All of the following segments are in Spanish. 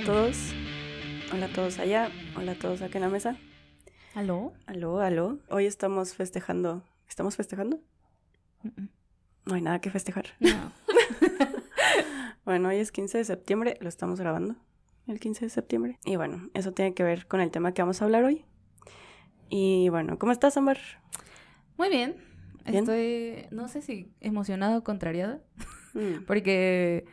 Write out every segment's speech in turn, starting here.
Hola a todos. Hola a todos allá. Hola a todos aquí en la mesa. ¿Aló? Aló, aló. Hoy estamos festejando. ¿Estamos festejando? No hay nada que festejar. No. bueno, hoy es 15 de septiembre. Lo estamos grabando el 15 de septiembre. Y bueno, eso tiene que ver con el tema que vamos a hablar hoy. Y bueno, ¿cómo estás, Amber? Muy bien. Estoy, no sé si emocionado o contrariada, mm. porque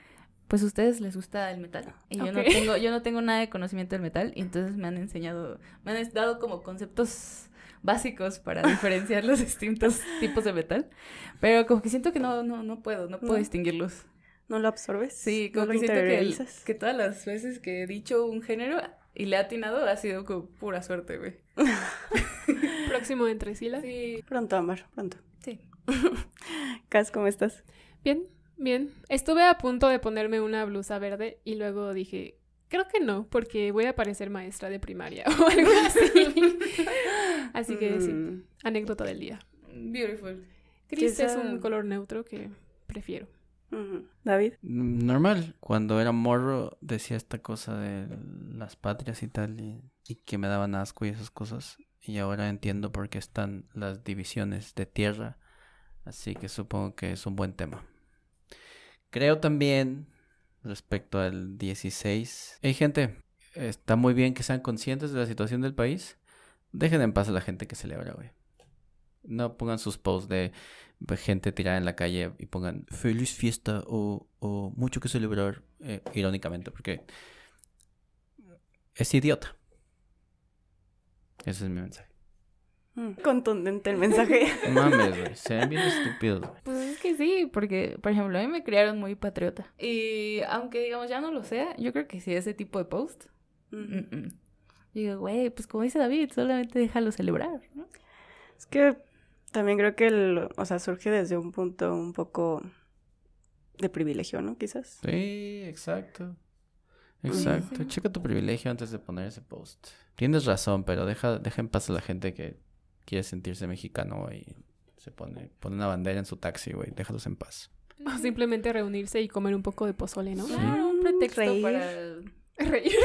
pues a ustedes les gusta el metal y yo no tengo nada de conocimiento del metal y entonces me han enseñado me han dado como conceptos básicos para diferenciar los distintos tipos de metal pero como que siento que no no no puedo no puedo distinguirlos no lo absorbes sí como que siento que, que todas las veces que he dicho un género y le ha atinado ha sido como pura suerte güey próximo entre sí pronto Amar pronto sí Cas cómo estás bien Bien, estuve a punto de ponerme una blusa verde y luego dije, creo que no, porque voy a parecer maestra de primaria o algo así. así que sí, mm, anécdota del día. Beautiful. Gris es un color neutro que prefiero. David. Mm, normal. Cuando era morro decía esta cosa de las patrias y tal, y, que me daban asco y esas cosas. Y ahora entiendo por qué están las divisiones de tierra. Así que supongo que es un buen tema. Creo también, respecto al 16, hey gente, está muy bien que sean conscientes de la situación del país. Dejen en paz a la gente que celebra, güey. No pongan sus posts de gente tirada en la calle y pongan feliz fiesta o, mucho que celebrar, eh, irónicamente, porque es idiota. Ese es mi mensaje. Mm. Contundente el mensaje. Mames, güey. Se ven bien estúpidos. Pues es que sí, porque, por ejemplo, a mí me criaron muy patriota. Y aunque, digamos, ya no lo sea, yo creo que sí, ese tipo de post. Mm. Mm, digo, güey, pues como dice David, solamente déjalo celebrar, Es que también creo que, el, o sea, surge desde un punto un poco de privilegio, ¿no? Quizás. Sí, exacto. Exacto. Checa tu privilegio antes de poner ese post. Tienes razón, pero deja, deja en paz a la gente que quiere sentirse mexicano y se pone, pone una bandera en su taxi, güey, déjalos en paz. O simplemente reunirse y comer un poco de pozole, ¿no? Claro, un pretexto para... Reír.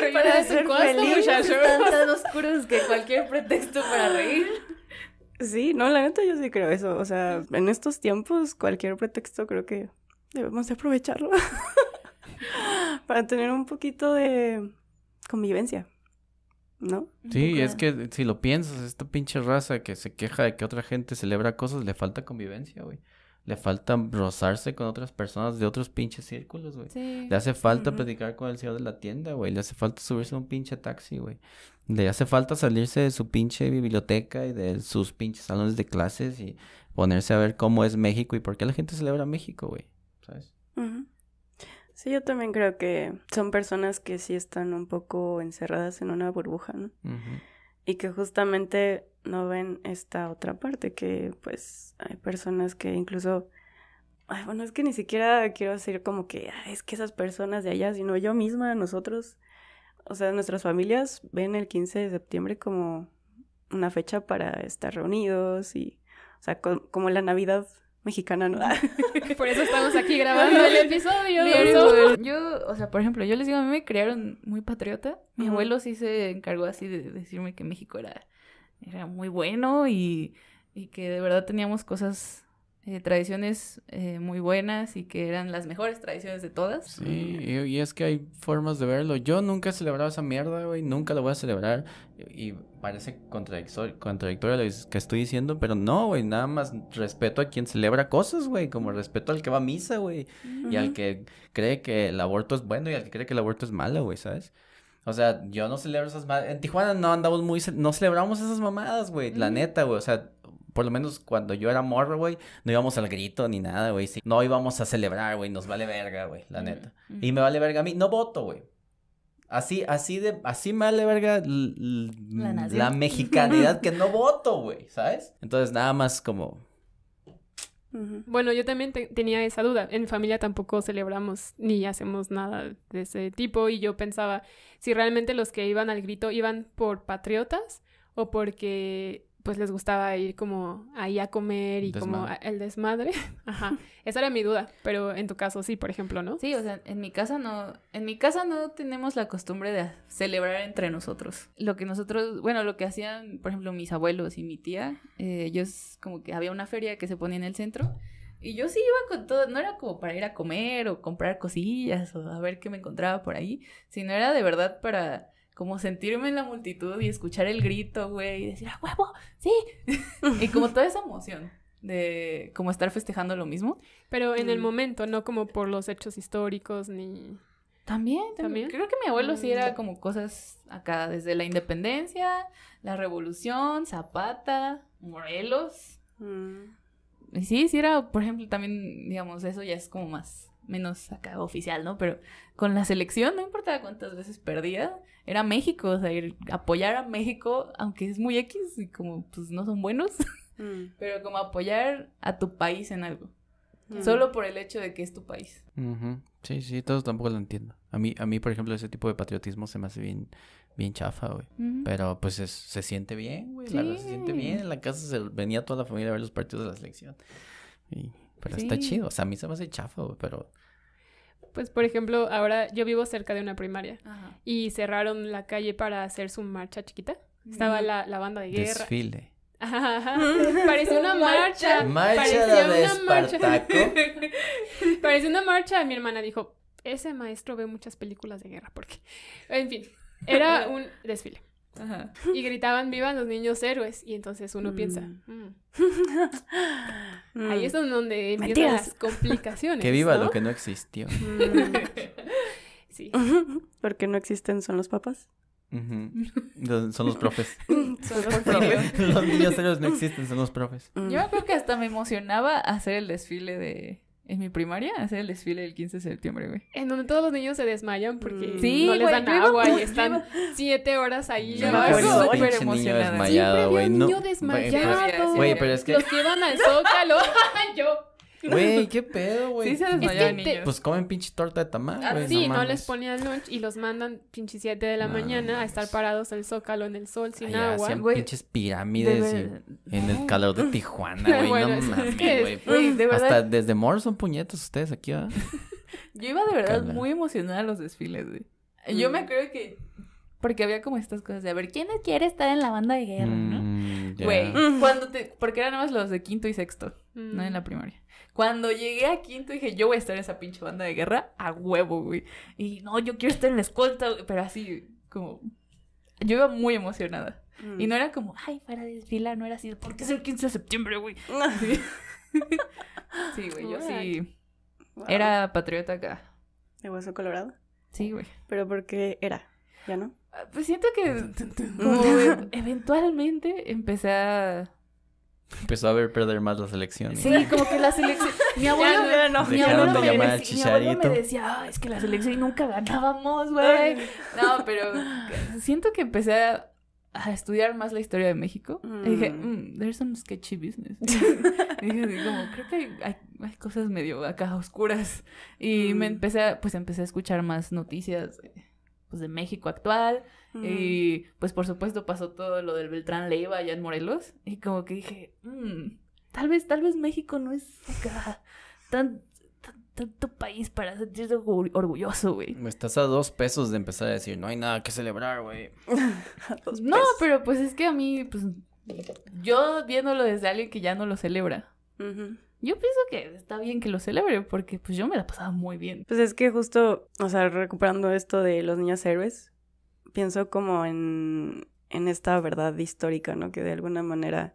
reír para ser oscuros que cualquier pretexto para reír. Sí, no, la neta yo sí creo eso. O sea, en estos tiempos cualquier pretexto creo que debemos aprovecharlo para tener un poquito de convivencia. ¿no? Sí, es que si lo piensas, esta pinche raza que se queja de que otra gente celebra cosas, le falta convivencia, güey. Le falta rozarse con otras personas de otros pinches círculos, güey. Le hace falta platicar con el señor de la tienda, güey. Le hace falta subirse a un pinche taxi, güey. Le hace falta salirse de su pinche biblioteca y de sus pinches salones de clases y ponerse a ver cómo es México y por qué la gente celebra México, güey. ¿Sabes? yo también creo que son personas que sí están un poco encerradas en una burbuja, ¿no? Y que justamente no ven esta otra parte, que pues hay personas que incluso, bueno, es que ni siquiera quiero decir como que es que esas personas de allá, sino yo misma, nosotros, o sea, nuestras familias ven el 15 de septiembre como una fecha para estar reunidos y, o sea, como la Navidad mexicana, ¿no? Por eso estamos aquí grabando el episodio. yo, o sea, por ejemplo, yo les digo, a mí me crearon muy patriota. Mi abuelo sí se encargó así de decirme que México era, era muy bueno y, y que de verdad teníamos cosas eh, tradiciones eh, muy buenas y que eran las mejores tradiciones de todas. Sí, y, es que hay formas de verlo. Yo nunca he celebrado esa mierda, güey, nunca la voy a celebrar. Y parece contradictorio, contradictorio lo que estoy diciendo, pero no, güey, nada más respeto a quien celebra cosas, güey, como respeto al que va a misa, güey, y al que cree que el aborto es bueno y al que cree que el aborto es malo, güey, ¿sabes? O sea, yo no celebro esas mamadas. En Tijuana no andamos muy. No celebramos esas mamadas, güey. La neta, güey. O sea, por lo menos cuando yo era morro, güey, no íbamos al grito ni nada, güey. No íbamos a celebrar, güey. Nos vale verga, güey, la neta. Y me vale verga a mí. No voto, güey. Así, así de, así me vale verga la, mexicanidad que no voto, güey, ¿sabes? Entonces nada más como bueno, yo también tenía esa duda. En familia tampoco celebramos ni hacemos nada de ese tipo y yo pensaba si realmente los que iban al grito iban por patriotas o porque pues les gustaba ir como ahí a comer y como el desmadre. Ajá. Esa era mi duda, pero en tu caso sí, por ejemplo, ¿no? Sí, o sea, en mi casa no, en mi casa no tenemos la costumbre de celebrar entre nosotros. Lo que nosotros, bueno, lo que hacían, por ejemplo, mis abuelos y mi tía, eh, ellos como que había una feria que se ponía en el centro y yo sí iba con todo, no era como para ir a comer o comprar cosillas o a ver qué me encontraba por ahí, sino era de verdad para como sentirme en la multitud y escuchar el grito, güey, y decir, ¡ah, huevo! ¡Sí! y como toda esa emoción de como estar festejando lo mismo. Pero en el mm. momento, no como por los hechos históricos ni... También, también. Creo que mi abuelo sí era mm. como cosas acá, desde la independencia, la revolución, Zapata, Morelos. Mm. sí, sí era, por ejemplo, también, digamos, eso ya es como más menos acá oficial, ¿no? Pero con la selección, no importaba cuántas veces perdía, era México, o sea, apoyar a México, aunque es muy X y como pues no son buenos, mm. pero como apoyar a tu país en algo. Mm. Solo por el hecho de que es tu país. Sí, sí, todos tampoco lo entiendo. A mí, a mí, por ejemplo, ese tipo de patriotismo se me hace bien, bien chafa, güey. Pero pues se siente bien, güey. se siente bien. En la casa se venía toda la familia a ver los partidos de la selección. Pero está chido. O sea, a mí se me hace chafo, pero. Pues, por ejemplo, ahora yo vivo cerca de una primaria y cerraron la calle para hacer su marcha chiquita. Estaba la, banda de guerra. Desfile. pareció una marcha. marcha una marcha. una marcha. Mi hermana dijo, ese maestro ve muchas películas de guerra, porque, en fin, era un desfile. Y gritaban vivan los niños héroes. Y entonces uno piensa. Mm. Mm". Ahí es donde empiezan las complicaciones. Que viva lo que no existió. Mm. sí. Porque no existen son los papás. son los profes. los niños héroes no existen, son los profes. Yo creo que hasta me emocionaba hacer el desfile de es mi primaria hacer el desfile del 15 de septiembre, güey. En donde todos los niños se desmayan porque mm. sí, no les dan agua y están siete horas ahí. Yo estoy súper emocionada. Niño desmayado, güey. Sí, niño desmayado. Güey, pero es que... Los que iban al Zócalo, yo... Güey, qué pedo, güey. Sí se Pues comen pinche torta de tamal, ah, sí, no, les ponían lunch y los mandan pinche siete de la mañana a estar parados en el zócalo, en el sol, sin agua. güey. pinches pirámides en el calor de Tijuana, güey. no güey. Hasta desde Morrison son puñetos ustedes aquí, ¿verdad? Yo iba de verdad muy emocionada a los desfiles, güey. Yo me mm. creo que... Porque había como estas cosas de, a ver, ¿quién quiere estar en la banda de guerra, no? Mm, güey, cuando te... Porque eran más los de quinto y sexto, no mm. en la primaria. Cuando llegué a quinto dije, yo voy a estar en esa pinche banda de guerra a huevo, güey. Y no, yo quiero estar en la escolta, güey. pero así como... Yo iba muy emocionada. Y mm. no era como, ay, para desfilar, no era así, porque es el 15 de septiembre, güey. Sí. güey, yo sí. Era patriota acá. ¿De Hueso Colorado? Sí, güey. ¿Pero porque era? ¿Ya no? Ah, pues siento que eventualmente empecé a Empezó a ver perder más la selección. Sí, como que la selección. Mi abuelo, no, mi, abuelo me decía, es que la selección nunca ganábamos, güey. No, pero siento que empecé a, estudiar más la historia de México. Y mm. dije, mm, there's some sketchy business. y dije, como, creo que hay, cosas medio acá oscuras. Y me mm. empecé, a, pues empecé a escuchar más noticias eh, pues, de México actual y pues por supuesto pasó todo lo del Beltrán Leiva allá en Morelos. Y como que dije, mm, tal vez, tal vez México no es tan, tanto país para sentirse orgulloso, güey. Estás a dos pesos de empezar a decir, no hay nada que celebrar, güey. no, pero pues es que a mí, pues yo viéndolo desde alguien que ya no lo celebra. Yo pienso que está bien que lo celebre porque pues yo me la pasaba muy bien. Pues es que justo, o sea, recuperando esto de los niños héroes, pienso como en, en esta verdad histórica, ¿no? Que de alguna manera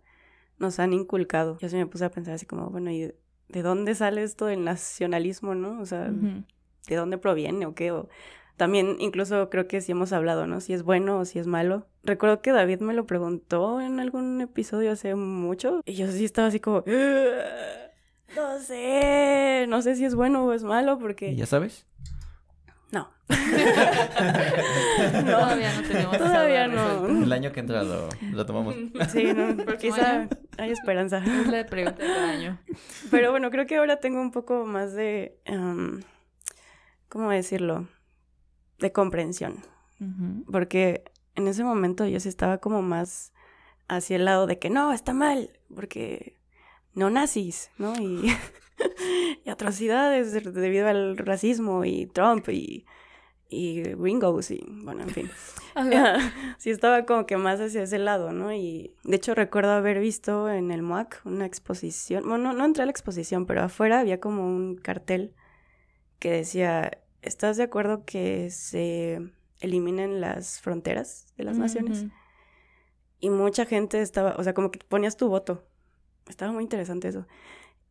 nos han inculcado. Yo sí me puse a pensar así como, bueno, ¿y de dónde sale esto del nacionalismo, no? O sea, ¿de dónde proviene o qué? también incluso creo que sí hemos hablado, ¿no? Si es bueno o si es malo. Recuerdo que David me lo preguntó en algún episodio hace mucho y yo sí estaba así como... Ah, no sé, no sé si es bueno o es malo porque... ya sabes? No. Todavía no tenemos Todavía no. El año que entra lo, tomamos. Sí, no, quizá hay esperanza. Es la pregunta año. Pero bueno, creo que ahora tengo un poco más de, em, ¿cómo decirlo? De comprensión. Porque en ese momento yo sí estaba como más hacia el lado de que no, está mal, porque no nazis, ¿no? Y... y atrocidades debido al racismo y Trump y, y gringos y bueno, en fin. sí estaba como que más hacia ese lado, ¿no? Y de hecho recuerdo haber visto en el MOAC una exposición, bueno, no, no entré a la exposición, pero afuera había como un cartel que decía, ¿estás de acuerdo que se eliminen las fronteras de las naciones? Y mucha gente estaba, o sea, como que ponías tu voto. Estaba muy interesante eso.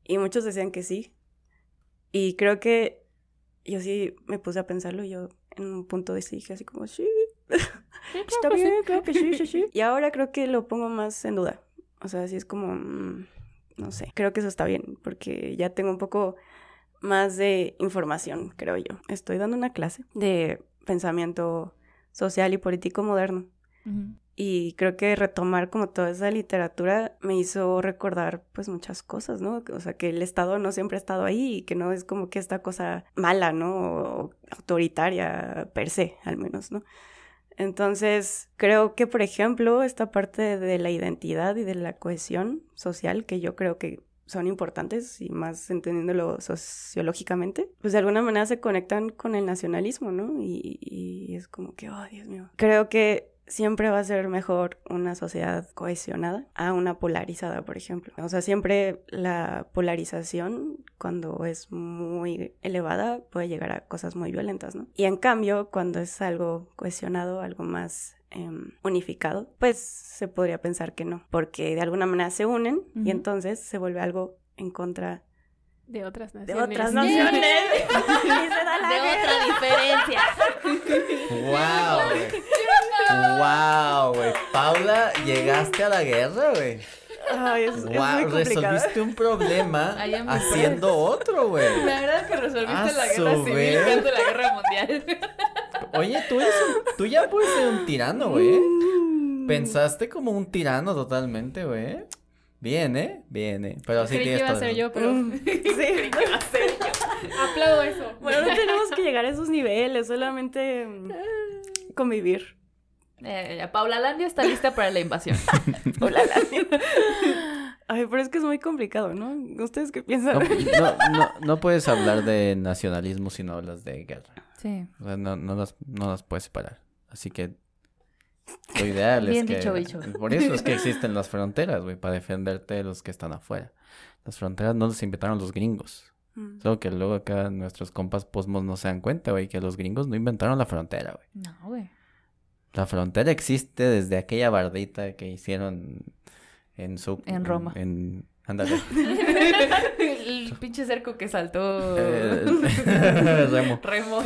Y muchos decían que sí. Y creo que yo sí me puse a pensarlo y yo en un punto de sí dije así como, sí, está bien, creo que sí, sí, sí. Y ahora creo que lo pongo más en duda. O sea, sí es como, mm, no sé, creo que eso está bien porque ya tengo un poco más de información, creo yo. Estoy dando una clase de pensamiento social y político moderno y creo que retomar como toda esa literatura me hizo recordar pues muchas cosas, ¿no? O sea, que el Estado no siempre ha estado ahí y que no es como que esta cosa mala, ¿no? O autoritaria per se, al menos, ¿no? Entonces, creo que, por ejemplo, esta parte de la identidad y de la cohesión social, que yo creo que son importantes y más entendiéndolo sociológicamente, pues de alguna manera se conectan con el nacionalismo, ¿no? Y, y es como que, oh, Dios mío. Creo que siempre va a ser mejor una sociedad cohesionada a una polarizada, por ejemplo. O sea, siempre la polarización, cuando es muy elevada, puede llegar a cosas muy violentas, ¿no? Y en cambio, cuando es algo cohesionado, algo más em, unificado, pues se podría pensar que no, porque de alguna manera se unen y entonces se vuelve algo en contra de otras naciones. De otras naciones. de otra diferencia. wow. ¡Wow, güey! Paula, llegaste a la guerra, güey. Ay, es, es resolviste un problema haciendo otro, güey. La verdad es que resolviste la guerra civil la guerra mundial. Oye, tú, tú ya puedes ser un tirano, güey. Mm. Pensaste como un tirano totalmente, güey. Bien, ¿eh? Bien, ¿eh? Pero así Creí que iba a yo, mm. sí. Creí iba a ser Aplaudo eso. Bueno, no tenemos que llegar a esos niveles, solamente mm, convivir. Eh, Paula Landia está lista para la invasión. Paula Landia. Ay, pero es que es muy complicado, ¿no? ¿Ustedes qué piensan? No, puedes hablar de nacionalismo si no hablas de guerra. Sí. O sea, no, las, puedes separar. Así que lo ideal Bien dicho, que... Bicho. Por eso es que existen las fronteras, güey, para defenderte de los que están afuera. Las fronteras no las inventaron los gringos. Mm. Solo que luego acá nuestros compas posmos no se dan cuenta, güey, que los gringos no inventaron la frontera, güey. No, güey. La frontera existe desde aquella bardita que hicieron en su... En Roma. En, Ándale. El pinche cerco que saltó. Eh, remo. Remo.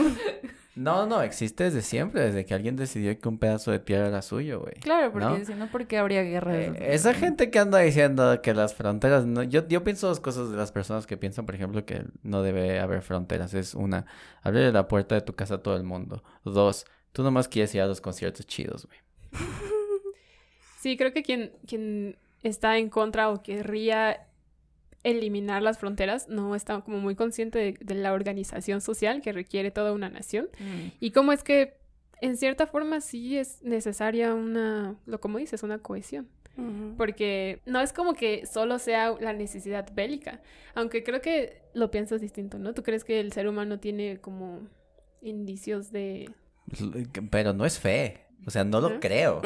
No, no, existe desde siempre, desde que alguien decidió que un pedazo de tierra era suyo, güey. Claro, porque si no, ¿por qué habría guerra? Eh, esa gente que anda diciendo que las fronteras no... Yo, yo pienso dos cosas de las personas que piensan, por ejemplo, que no debe haber fronteras. Es una, abre la puerta de tu casa a todo el mundo. Dos, Tú nomás quieres ir a los conciertos chidos, güey. Sí, creo que quien, quien está en contra o querría eliminar las fronteras no está como muy consciente de, la organización social que requiere toda una nación. Mm. Y cómo es que, en cierta forma, sí es necesaria una, lo como dices, una cohesión. Porque no es como que solo sea la necesidad bélica, aunque creo que lo piensas distinto, ¿no? Tú crees que el ser humano tiene como indicios de pero no es fe. O sea, no lo creo.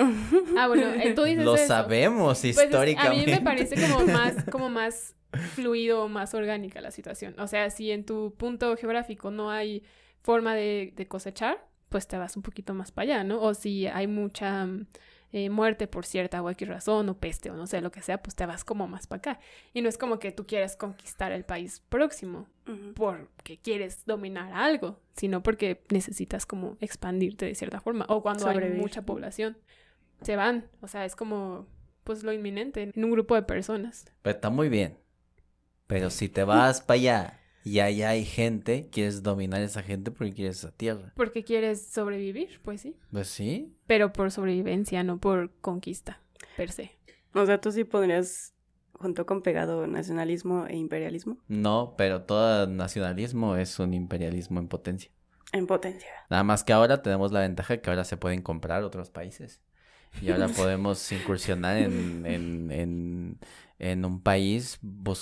Ah, bueno, tú dices Lo sabemos históricamente. Pues a mí me parece como más, como más fluido, más orgánica la situación. O sea, si en tu punto geográfico no hay forma de cosechar, pues te vas un poquito más para allá, ¿no? O si hay mucha mm, eh, muerte por cierta o razón o peste o no sé, lo que sea, pues te vas como más para acá. Y no es como que tú quieras conquistar el país próximo porque quieres dominar algo, sino porque necesitas como expandirte de cierta forma. O cuando hay mucha población, se van. O sea, es como pues lo inminente en un grupo de personas. Pero está muy bien. Pero si te vas para allá y allá hay gente, quieres dominar a esa gente porque quieres esa tierra. Porque quieres sobrevivir, pues sí. Pues sí. Pero por sobrevivencia, no por conquista, per se. O sea, tú sí podrías junto con pegado nacionalismo e imperialismo. No, pero todo nacionalismo es un imperialismo en potencia. En potencia. Nada más que ahora tenemos la ventaja que ahora se pueden comprar otros países. Y ahora podemos incursionar en, en un país,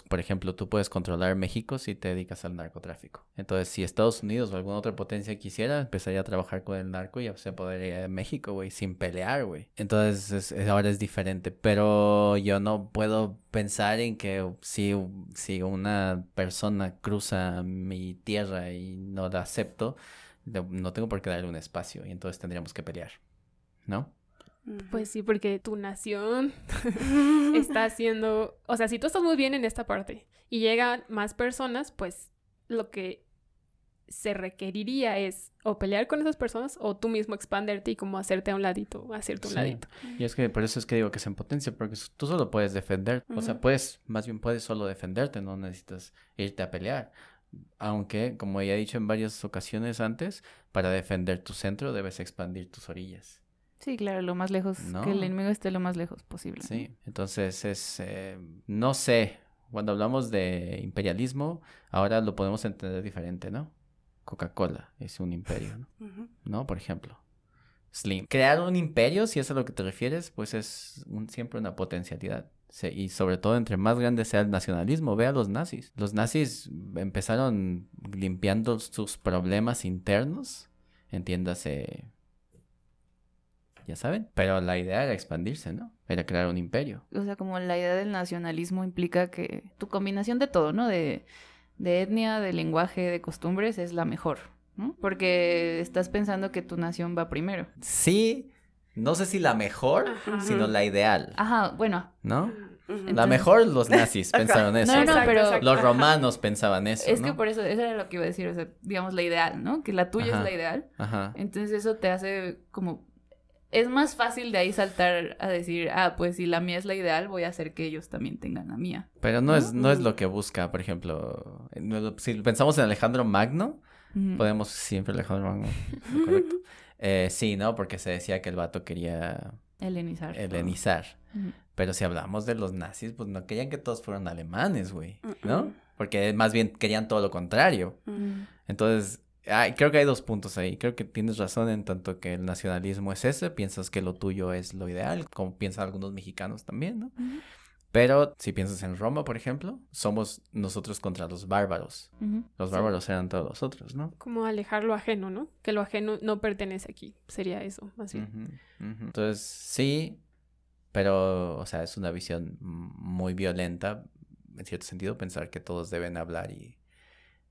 por ejemplo, tú puedes controlar México si te dedicas al narcotráfico. Entonces, si Estados Unidos o alguna otra potencia quisiera, empezaría a trabajar con el narco y ya se podría ir a México, güey, sin pelear, güey. Entonces, ahora es diferente. Pero yo no puedo pensar en que si, si una persona cruza mi tierra y no la acepto, no tengo por qué darle un espacio y entonces tendríamos que pelear, ¿no? Pues sí, porque tu nación está haciendo, o sea, si tú estás muy bien en esta parte y llegan más personas, pues lo que se requeriría es o pelear con esas personas o tú mismo expanderte y como hacerte a un ladito, hacerte a un ladito. Y es que por eso es que digo que se potencia, porque tú solo puedes defender, o sea, puedes, más bien puedes solo defenderte, no necesitas irte a pelear. Aunque, como ya he dicho en varias ocasiones antes, para defender tu centro debes expandir tus orillas. Sí, claro, lo más lejos, que el enemigo esté lo más lejos posible. Sí, entonces es, eh, no sé, cuando hablamos de imperialismo, ahora lo podemos entender diferente, ¿no? Coca-Cola es un imperio, ¿no? ¿no? Por ejemplo. Slim. Crear un imperio, si es a lo que te refieres, pues es siempre una potencialidad. y sobre todo, entre más grande sea el nacionalismo, ve a los nazis. Los nazis empezaron limpiando sus problemas internos, entiéndase ya saben. Pero la idea era expandirse, ¿no? Era crear un imperio. O sea, como la idea del nacionalismo implica que tu combinación de todo, ¿no? De, etnia, de lenguaje, de costumbres es la mejor, ¿no? Porque estás pensando que tu nación va primero. Sí, no sé si la mejor, sino la ideal. Ajá, bueno. ¿No? Mm, la mejor los nazis pensaron eso. No, no, pero los romanos pensaban eso. Es que por eso, eso era lo que iba a decir, o sea, digamos la ideal, ¿no? Que la tuya es la ideal. Ajá. Entonces eso te hace como es más fácil de ahí saltar a decir, ah, pues si la mía es la ideal, voy a hacer que ellos también tengan la mía. Pero no, Es, no es mm. lo que busca, por ejemplo, eh, si pensamos en Alejandro Magno, podemos siempre Alejandro Magno, correcto. Eh, sí, ¿no? Porque se decía que el vato quería... Helenizar. Helenizar. Pero si hablamos de los nazis, pues no querían que todos fueran alemanes, güey, ¿no? Porque más bien querían todo lo contrario. Entonces, creo que hay dos puntos ahí. Creo que tienes razón en tanto que el nacionalismo es ese, piensas que lo tuyo es lo ideal, como piensan algunos mexicanos también, ¿no? Pero si piensas en Roma, por ejemplo, somos nosotros contra los bárbaros. Los bárbaros eran todos nosotros, ¿no? Como alejar lo ajeno, ¿no? Que lo ajeno no pertenece aquí. Sería eso, más bien. Entonces, sí, pero, o sea, es una visión muy violenta, en cierto sentido, pensar que todos deben hablar y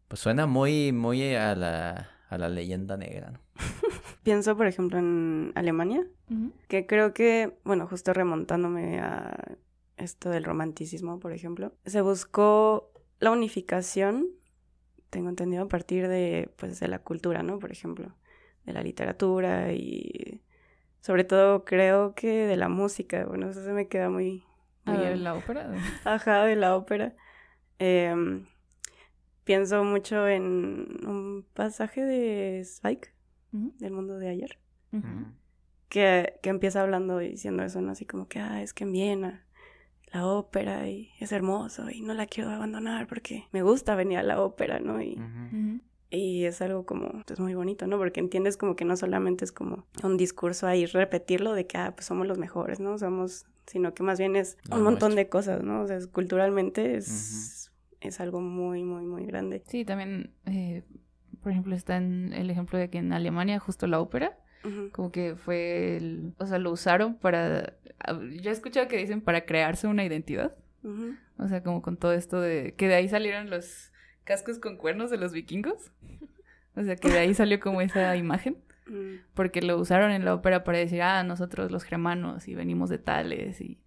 pues suena muy, muy a la, a la leyenda negra, ¿no? Pienso, por ejemplo, en Alemania, que creo que, bueno, justo remontándome a esto del romanticismo, por ejemplo, se buscó la unificación, tengo entendido, a partir de, pues, de la cultura, ¿no? Por ejemplo, de la literatura y sobre todo creo que de la música, bueno, eso se me queda muy... muy ah, de la ópera. Ajá, de la ópera. Eh, pienso mucho en un pasaje de Spike, del mundo de ayer, que, empieza hablando y diciendo eso, ¿no? Así como que, ah, es que en Viena, la ópera, y es hermoso, y no la quiero abandonar porque me gusta venir a la ópera, ¿no? Y, y es algo como, es pues, muy bonito, ¿no? Porque entiendes como que no solamente es como un discurso ahí, repetirlo de que, ah, pues somos los mejores, ¿no? Somos, sino que más bien es un montón de cosas, ¿no? O sea, culturalmente es es algo muy, muy, muy grande. Sí, también, eh, por ejemplo, está en el ejemplo de que en Alemania justo la ópera, como que fue, el, o sea, lo usaron para, yo he escuchado que dicen para crearse una identidad, o sea, como con todo esto de, que de ahí salieron los cascos con cuernos de los vikingos, o sea, que de ahí salió como esa imagen. Mm. Porque lo usaron en la ópera para decir, ah, nosotros los germanos y venimos de tales y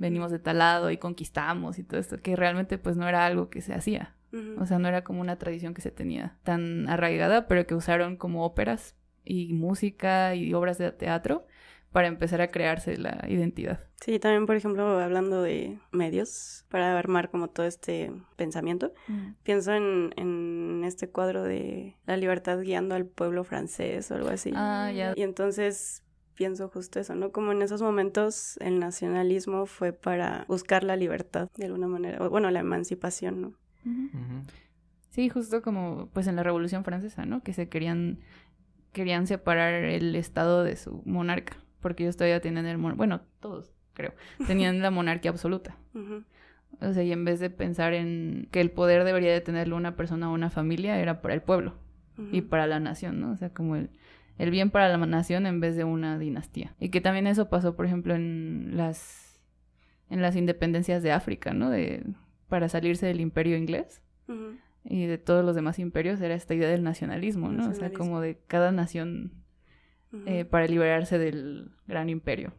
venimos de tal lado y conquistamos y todo esto, que realmente pues no era algo que se hacía. O sea, no era como una tradición que se tenía tan arraigada, pero que usaron como óperas y música y obras de teatro para empezar a crearse la identidad. Sí, también, por ejemplo, hablando de medios, para armar como todo este pensamiento, mm. pienso en, este cuadro de La libertad guiando al pueblo francés o algo así. Ah, ya. Y entonces pienso justo eso, ¿no? Como en esos momentos el nacionalismo fue para buscar la libertad de alguna manera, o, bueno, la emancipación, ¿no? Sí, justo como pues en la Revolución Francesa, ¿no? Que se querían querían separar el estado de su monarca, porque ellos todavía tenían el monarca, bueno, todos creo, tenían la monarquía absoluta. O sea, y en vez de pensar en que el poder debería de tenerlo una persona o una familia, era para el pueblo y para la nación, ¿no? O sea, como el, el bien para la nación en vez de una dinastía. Y que también eso pasó, por ejemplo, en las, en las independencias de África, ¿no? De, para salirse del imperio inglés. Y de todos los demás imperios era esta idea del nacionalismo, ¿no? O sea, como de cada nación eh, para liberarse del gran imperio.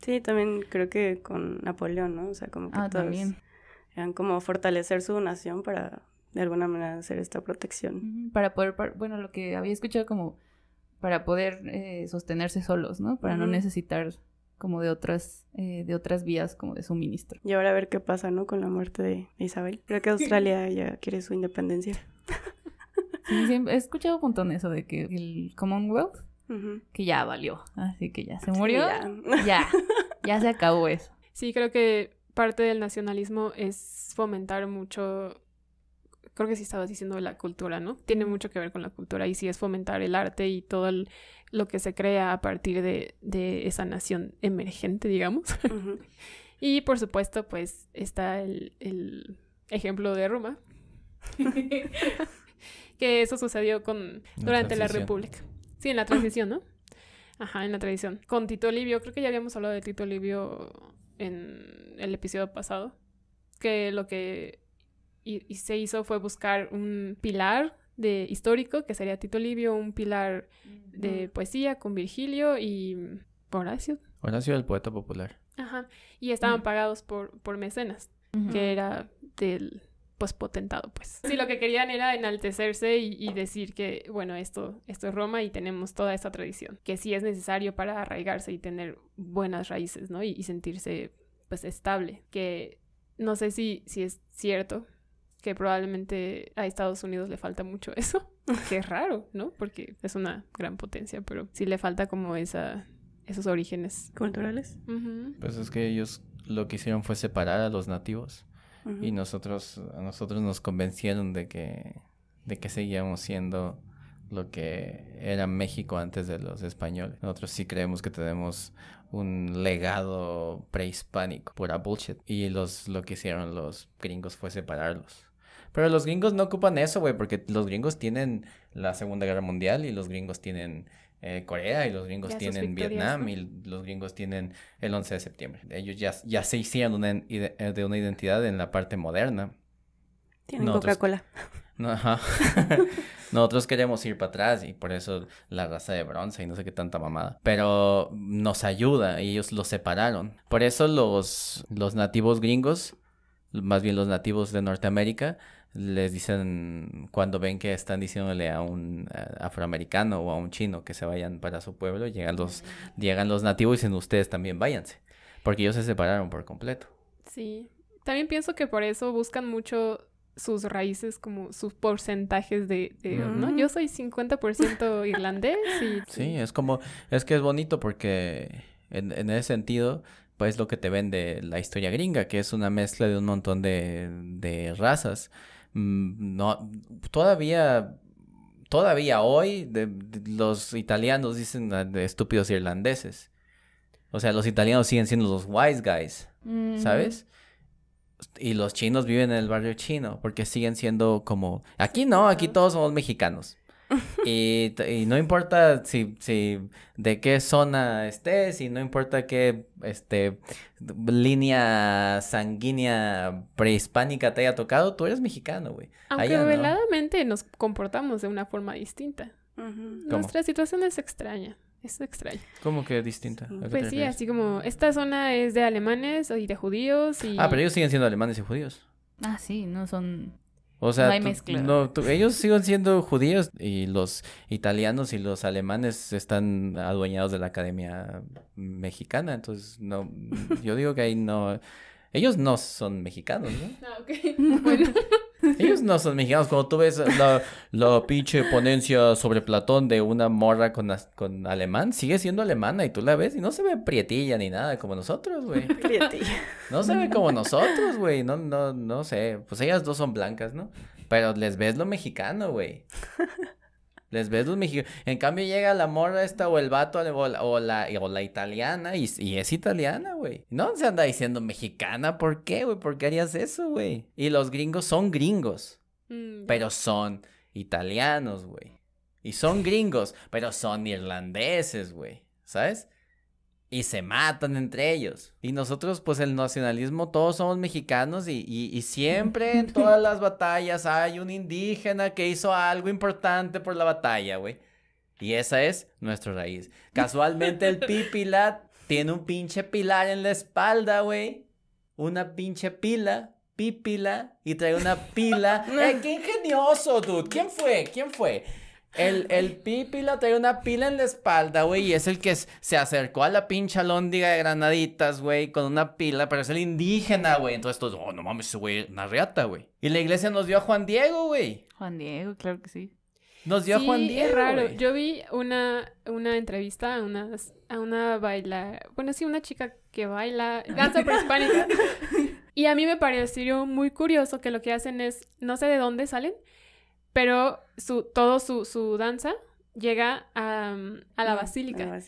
Sí, también creo que con Napoleón, ¿no? O sea, como que ah, todos eran como fortalecer su nación para de alguna manera hacer esta protección. Para poder, bueno, lo que había escuchado como para poder eh, sostenerse solos, ¿no? Para no necesitar como de otras, eh, de otras vías como de suministro. Y ahora a ver qué pasa, ¿no? Con la muerte de Isabel. Creo que Australia ya quiere su independencia. he escuchado un montón eso de que el Commonwealth, que ya valió, así que ya se murió, ya, ya se acabó eso. Sí, creo que parte del nacionalismo es fomentar mucho creo que sí estabas diciendo de la cultura, ¿no? Tiene mucho que ver con la cultura y sí es fomentar el arte y todo lo que se crea a partir de, esa nación emergente, digamos. y por supuesto, pues está el, ejemplo de Roma, que eso sucedió con, durante la República. Sí, en la transición, ¿no? Ajá, en la tradición. Con Tito Livio, creo que ya habíamos hablado de Tito Livio en el episodio pasado, que lo que y, se hizo fue buscar un pilar de histórico, que sería Tito Livio, un pilar de poesía con Virgilio y Horacio. Horacio, el poeta popular. Ajá. Y estaban pagados por, por mecenas, que era del pues potentado, pues. Sí, lo que querían era enaltecerse y, y, decir que, bueno, esto, esto es Roma y tenemos toda esta tradición, que sí es necesario para arraigarse y tener buenas raíces, ¿no? Y, y sentirse, pues, estable, que no sé si, si es cierto, que probablemente a Estados Unidos le falta mucho eso, que es raro, ¿no? Porque es una gran potencia, pero sí le falta como esa, esos orígenes culturales. Pues es que ellos lo que hicieron fue separar a los nativos y nosotros, a nosotros nos convencieron de que, de que seguíamos siendo lo que era México antes de los españoles. Nosotros sí creemos que tenemos un legado prehispánico, pura bullshit. Y los, lo que hicieron los gringos fue separarlos. Pero los gringos no ocupan eso, güey, porque los gringos tienen la Segunda Guerra Mundial y los gringos tienen eh, Corea y los gringos tienen Vietnam y los gringos tienen el 11 de septiembre. Ellos ya, se hicieron eh, de una identidad en la parte moderna. Tienen Coca-Cola. ajá. Nosotros queremos ir para atrás y por eso la raza de bronce y no sé qué tanta mamada. Pero nos ayuda y ellos los separaron. Por eso los nativos gringos más bien los nativos de Norteamérica, les dicen cuando ven que están diciéndole a un afroamericano o a un chino que se vayan para su pueblo, llegan los, llegan los nativos y dicen ustedes también váyanse, porque ellos se separaron por completo. Sí, también pienso que por eso buscan mucho sus raíces, como sus porcentajes de, oh, ¿no? Yo soy 50% irlandés y... Sí, es como, es que es bonito porque en, en ese sentido pues lo que te vende la historia gringa, que es una mezcla de un montón de, razas. Mm, no, todavía, todavía hoy los italianos dicen ah, de estúpidos irlandeses. O sea, los italianos siguen siendo los wise guys, mm. ¿sabes? Y los chinos viven en el barrio chino porque siguen siendo como... Aquí no, aquí todos somos mexicanos. y, no importa si, de qué zona estés y no importa qué este, línea sanguínea prehispánica te haya tocado, tú eres mexicano, güey. Aunque veladamente nos comportamos de una forma distinta. Nuestra situación es extraña. Es extraña ¿Cómo que distinta? Pues sí, así como esta zona es de alemanes y de judíos Ah, pero ellos siguen siendo alemanes y judíos. Ah, sí, no son... O sea, ellos siguen siendo judíos y los italianos y los alemanes están adueñados de la academia mexicana, entonces no, yo digo que ahí no, ellos no son mexicanos, ¿no? Ah, ok. Bueno. Ellos no son mexicanos. Cuando tú ves la, pinche ponencia sobre Platón de una morra con, con alemán, sigue siendo alemana y tú la ves y no se ve prietilla ni nada como nosotros, güey. Prietilla. No se ve como nosotros, güey. No, no, no sé. Pues ellas dos son blancas, ¿no? Pero les ves lo mexicano, güey. Les ves los mexicanos. En cambio llega la morra esta o el vato o la, o la, italiana y, es italiana, güey. No se anda diciendo mexicana, ¿por qué, güey? ¿Por qué harías eso, güey? Y los gringos son gringos, mm, pero son italianos, güey. Y son gringos, pero son irlandeses, güey. ¿Sabes? y se matan entre ellos. Y nosotros, pues el nacionalismo, todos somos mexicanos y, y, siempre en todas las batallas hay un indígena que hizo algo importante por la batalla, güey. Y esa es nuestra raíz. Casualmente el Pipilat tiene un pinche pilar en la espalda, güey. Una pinche pila, pipila, y trae una pila. Eh, ¡Qué ingenioso, dude! ¿Quién fue? ¿Quién fue? El, el pipi la trae una pila en la espalda, güey, y es el que se acercó a la pincha lóndiga de granaditas, güey, con una pila, pero es el indígena, güey. Entonces todos, oh, no mames, güey, una reata, güey. Y la iglesia nos dio a Juan Diego, güey. Juan Diego, claro que sí. Nos dio a Juan Diego. Es raro. Yo vi una, entrevista a una, a una baila. Bueno, sí, una chica que baila danza prehispánica. y a mí me pareció muy curioso que lo que hacen es, no sé de dónde salen, pero su, todo su, danza llega a, mm, la basílica.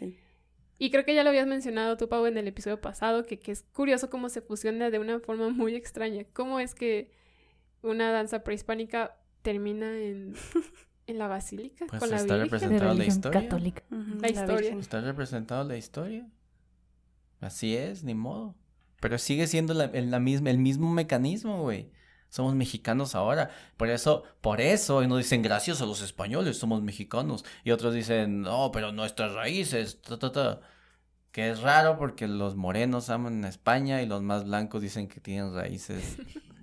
Y creo que ya lo habías mencionado tú, Pau, en el episodio pasado, que, es curioso cómo se fusiona de una forma muy extraña. ¿Cómo es que una danza prehispánica termina en, la basílica? Pues está representada la historia. Católica. la, historia. Está representada la historia. Así es, ni modo. Pero sigue siendo la, el, misma, el mismo mecanismo, güey somos mexicanos ahora. Por eso, por eso, y nos dicen gracias a los españoles, somos mexicanos. Y otros dicen, no, pero nuestras raíces, ta, ta, Que es raro porque los morenos aman España y los más blancos dicen que tienen raíces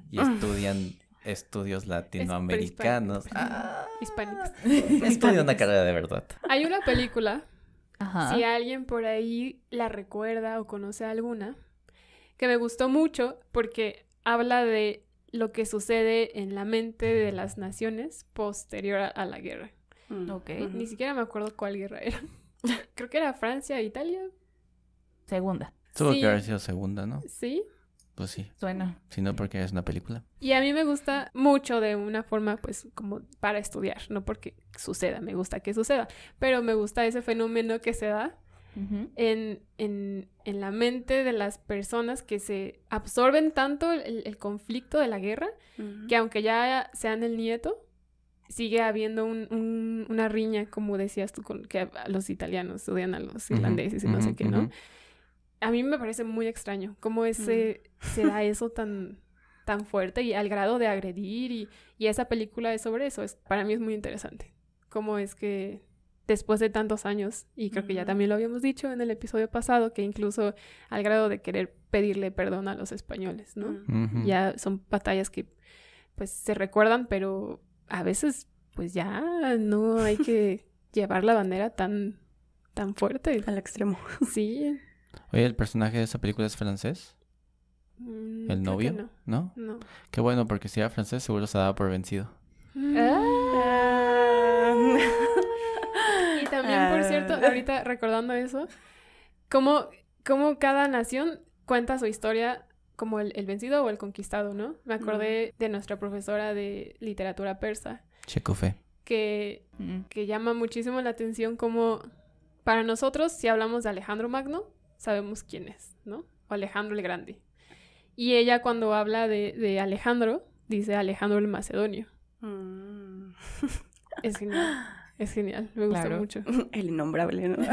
y estudian estudios latinoamericanos. Es ah. Estudian una carrera de verdad. Hay una película, si alguien por ahí la recuerda o conoce alguna, que me gustó mucho porque habla de lo que sucede en la mente de las naciones posterior a, la guerra. Mm. Ok. Ni siquiera me acuerdo cuál guerra era. Creo que era Francia, Italia. Segunda. Tuvo que haber sido segunda, ¿no? Sí. Pues sí. Suena. Si no, porque es una película. Y a mí me gusta mucho de una forma, pues, como para estudiar, no porque suceda, me gusta que suceda, pero me gusta ese fenómeno que se da en, la mente de las personas que se absorben tanto el, conflicto de la guerra, que aunque ya sean el nieto, sigue habiendo una riña, como decías tú, con, que los italianos odian a los irlandeses y no sé qué, ¿no? A mí me parece muy extraño cómo ese, mm. se da eso tan tan fuerte y al grado de agredir y, esa película es sobre eso. Es, para mí es muy interesante. Cómo es que después de tantos años, y creo que ya también lo habíamos dicho en el episodio pasado, que incluso al grado de querer pedirle perdón a los españoles, ¿no? Ya son batallas que pues se recuerdan, pero a veces pues ya no hay que llevar la bandera tan, tan fuerte. Al extremo. Sí. Oye, ¿el personaje de esa película es francés? Mm, ¿El novio? No. no. Qué bueno, porque si era francés seguro se daba por vencido. Mm. Ah por cierto, ahorita recordando eso, cómo, cada nación cuenta su historia como el, vencido o el conquistado, ¿no? Me acordé de nuestra profesora de literatura persa. Checofe. Mm. Que, llama muchísimo la atención como para nosotros, si hablamos de Alejandro Magno, sabemos quién es, ¿no? O Alejandro el Grande. Y ella cuando habla de, Alejandro, dice Alejandro el Macedonio. Mm. Es que no... Es genial, me gusta mucho. El innombrable, ¿no?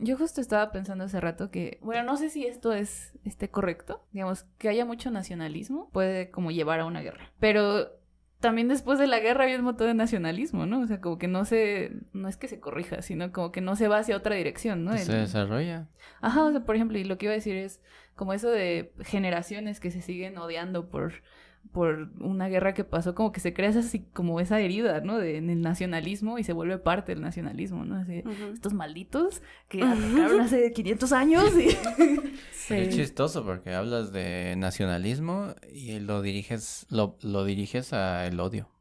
Yo justo estaba pensando hace rato que, bueno, no sé si esto es este correcto, digamos, que haya mucho nacionalismo puede como llevar a una guerra, pero también después de la guerra había un montón de nacionalismo, ¿no? O sea, como que no se, no es que se corrija, sino como que no se va hacia otra dirección, ¿no? Pues se desarrolla. Ajá, o sea, por ejemplo, y lo que iba a decir es como eso de generaciones que se siguen odiando por por una guerra que pasó, como que se crea esa, como esa herida, ¿no? De, en el nacionalismo y se vuelve parte del nacionalismo, ¿no? Así, estos malditos que atacaron hace 500 años y... sí. Es chistoso porque hablas de nacionalismo y lo diriges, lo, lo diriges al odio.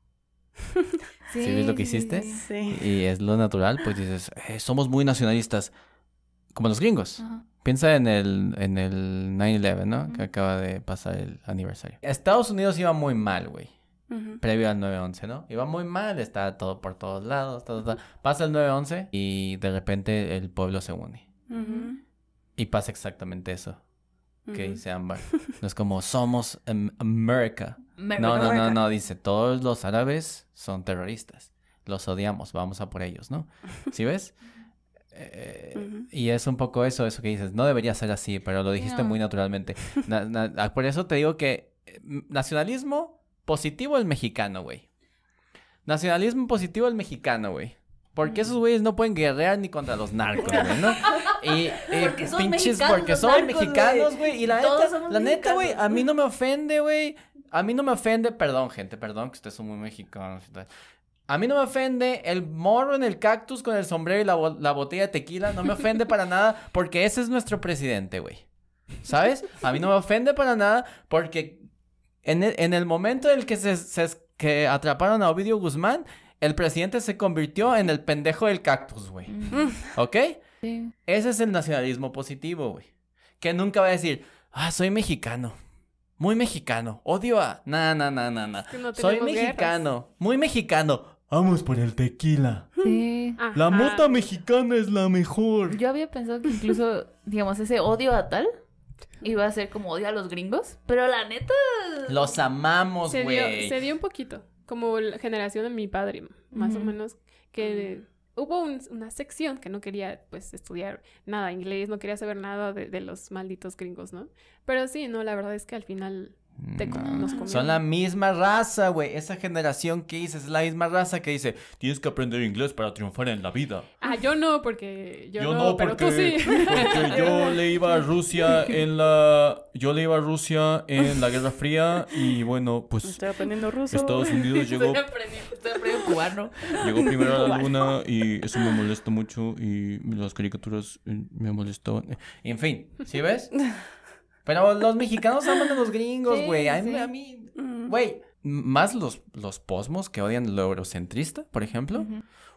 Sí, ves lo que hiciste? Sí. Y es lo natural, pues dices, eh, somos muy nacionalistas, como los gringos. Piensa en el, en el 9-11, ¿no? Que acaba de pasar el aniversario. Estados Unidos iba muy mal, güey. Previo al 9-11, ¿no? Iba muy mal, estaba todo por todos lados. Pasa el 9-11 y de repente el pueblo se une. Y pasa exactamente eso que dice Ámbar. No es como somos America. No, no, no, no, dice todos los árabes son terroristas. Los odiamos, vamos a por ellos, ¿no? ¿Sí ves? Y es un poco eso, eso que dices, no debería ser así, pero lo dijiste muy naturalmente. Ah, por eso te digo que eh, nacionalismo positivo el mexicano, güey. Nacionalismo positivo el mexicano, güey. Porque esos güeyes no pueden guerrear ni contra los narcos, güey, ¿no? Y, porque son pinches porque son mexicanos, güey. Y la neta, la neta, güey, a mí no me ofende, güey. A mí no me ofende, perdón, gente, perdón que ustedes son muy mexicanos y tal. A mí no me ofende el morro en el cactus con el sombrero y la, botella de tequila. No me ofende para nada porque ese es nuestro presidente, güey. ¿Sabes? A mí no me ofende para nada porque en el, momento en el que, se, que atraparon a Ovidio Guzmán, el presidente se convirtió en el pendejo del cactus, güey. Mm. ¿Ok? Ese es el nacionalismo positivo, güey. Que nunca va a decir, ah, soy mexicano. Muy mexicano. Odio a. Na, na, na, na, no soy mexicano. Muy mexicano. Vamos por el tequila. Sí. La mota mexicana es la mejor. Yo había pensado que incluso, digamos, ese odio a tal iba a ser como odio a los gringos, pero la neta. Los amamos, güey. se dio un poquito, como la generación de mi padre, más o menos, que hubo una sección que no quería, pues, estudiar nada inglés, no quería saber nada de los malditos gringos, ¿no? Pero sí, no, la verdad es que al final son la misma raza, güey. Esa generación que dices es la misma raza que dice, tienes que aprender inglés para triunfar en la vida. Ah, yo no, porque yo, yo no, porque, pero tú sí. yo le iba a Rusia en la... Yo le iba a Rusia en la Guerra Fría y bueno, pues... Estoy aprendiendo ruso. Estados Unidos llegó... Estoy aprendiendo, cubano. Llegó primero a la luna y eso me molesta mucho y las caricaturas eh, me molestaban. En fin, ¿sí ves? Pero los mexicanos aman a los gringos, güey. a, mí, mm. güey, más los, los posmos que odian lo eurocentrista, por ejemplo.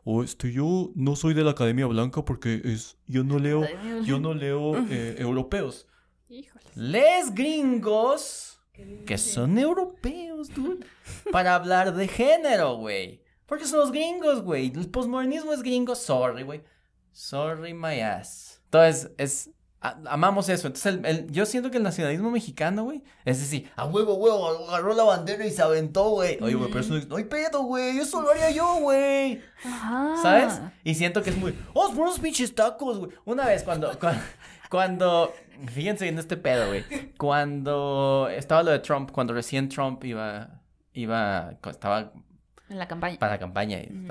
O oh, este, yo no soy de la Academia Blanca porque es, yo no leo, yo no leo eh, europeos. Híjole. Les gringos, que son europeos, dude, para hablar de género, güey. Porque son los gringos, güey. El posmodernismo es gringo, sorry, güey. Sorry my ass. Entonces, es amamos eso. Entonces, el, yo siento que el nacionalismo mexicano, güey, es decir, a huevo, huevo, agarró la bandera y se aventó, güey. Oye, güey, pero eso no, hay pedo, güey. Eso lo haría yo, güey. ¿Sabes? Y siento que es muy, oh, unos pinches tacos, güey. Una vez cuando, cuando, fíjense en este pedo, güey. Cuando estaba lo de Trump, cuando recién Trump iba, iba, estaba. En la campaña. Para la campaña. Y,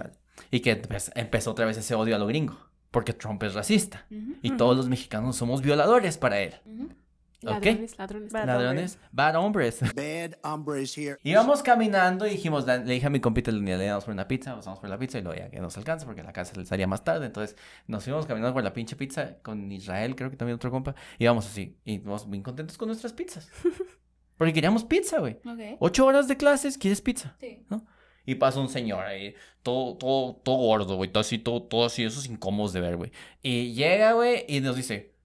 y que pues, empezó otra vez ese odio a lo gringo porque Trump es racista y todos los mexicanos somos violadores para él. ¿ok? Ladrones, ladrones, bad ladrones, bad hombres. Bad hombres here. Íbamos caminando y dijimos, le dije a mi compita le damos por una pizza, vamos por la pizza y lo ya que nos alcanza porque la casa salía más tarde. Entonces nos fuimos caminando por la pinche pizza con Israel, creo que también otro compa. Íbamos así y íbamos muy contentos con nuestras pizzas. porque queríamos pizza, güey. Ocho horas de clases, ¿quieres pizza? Sí. Y pasa un señor ahí, todo, todo, todo gordo, güey, todo así, todo, todo así, esos incómodos de ver, güey. Y llega, güey, y nos dice,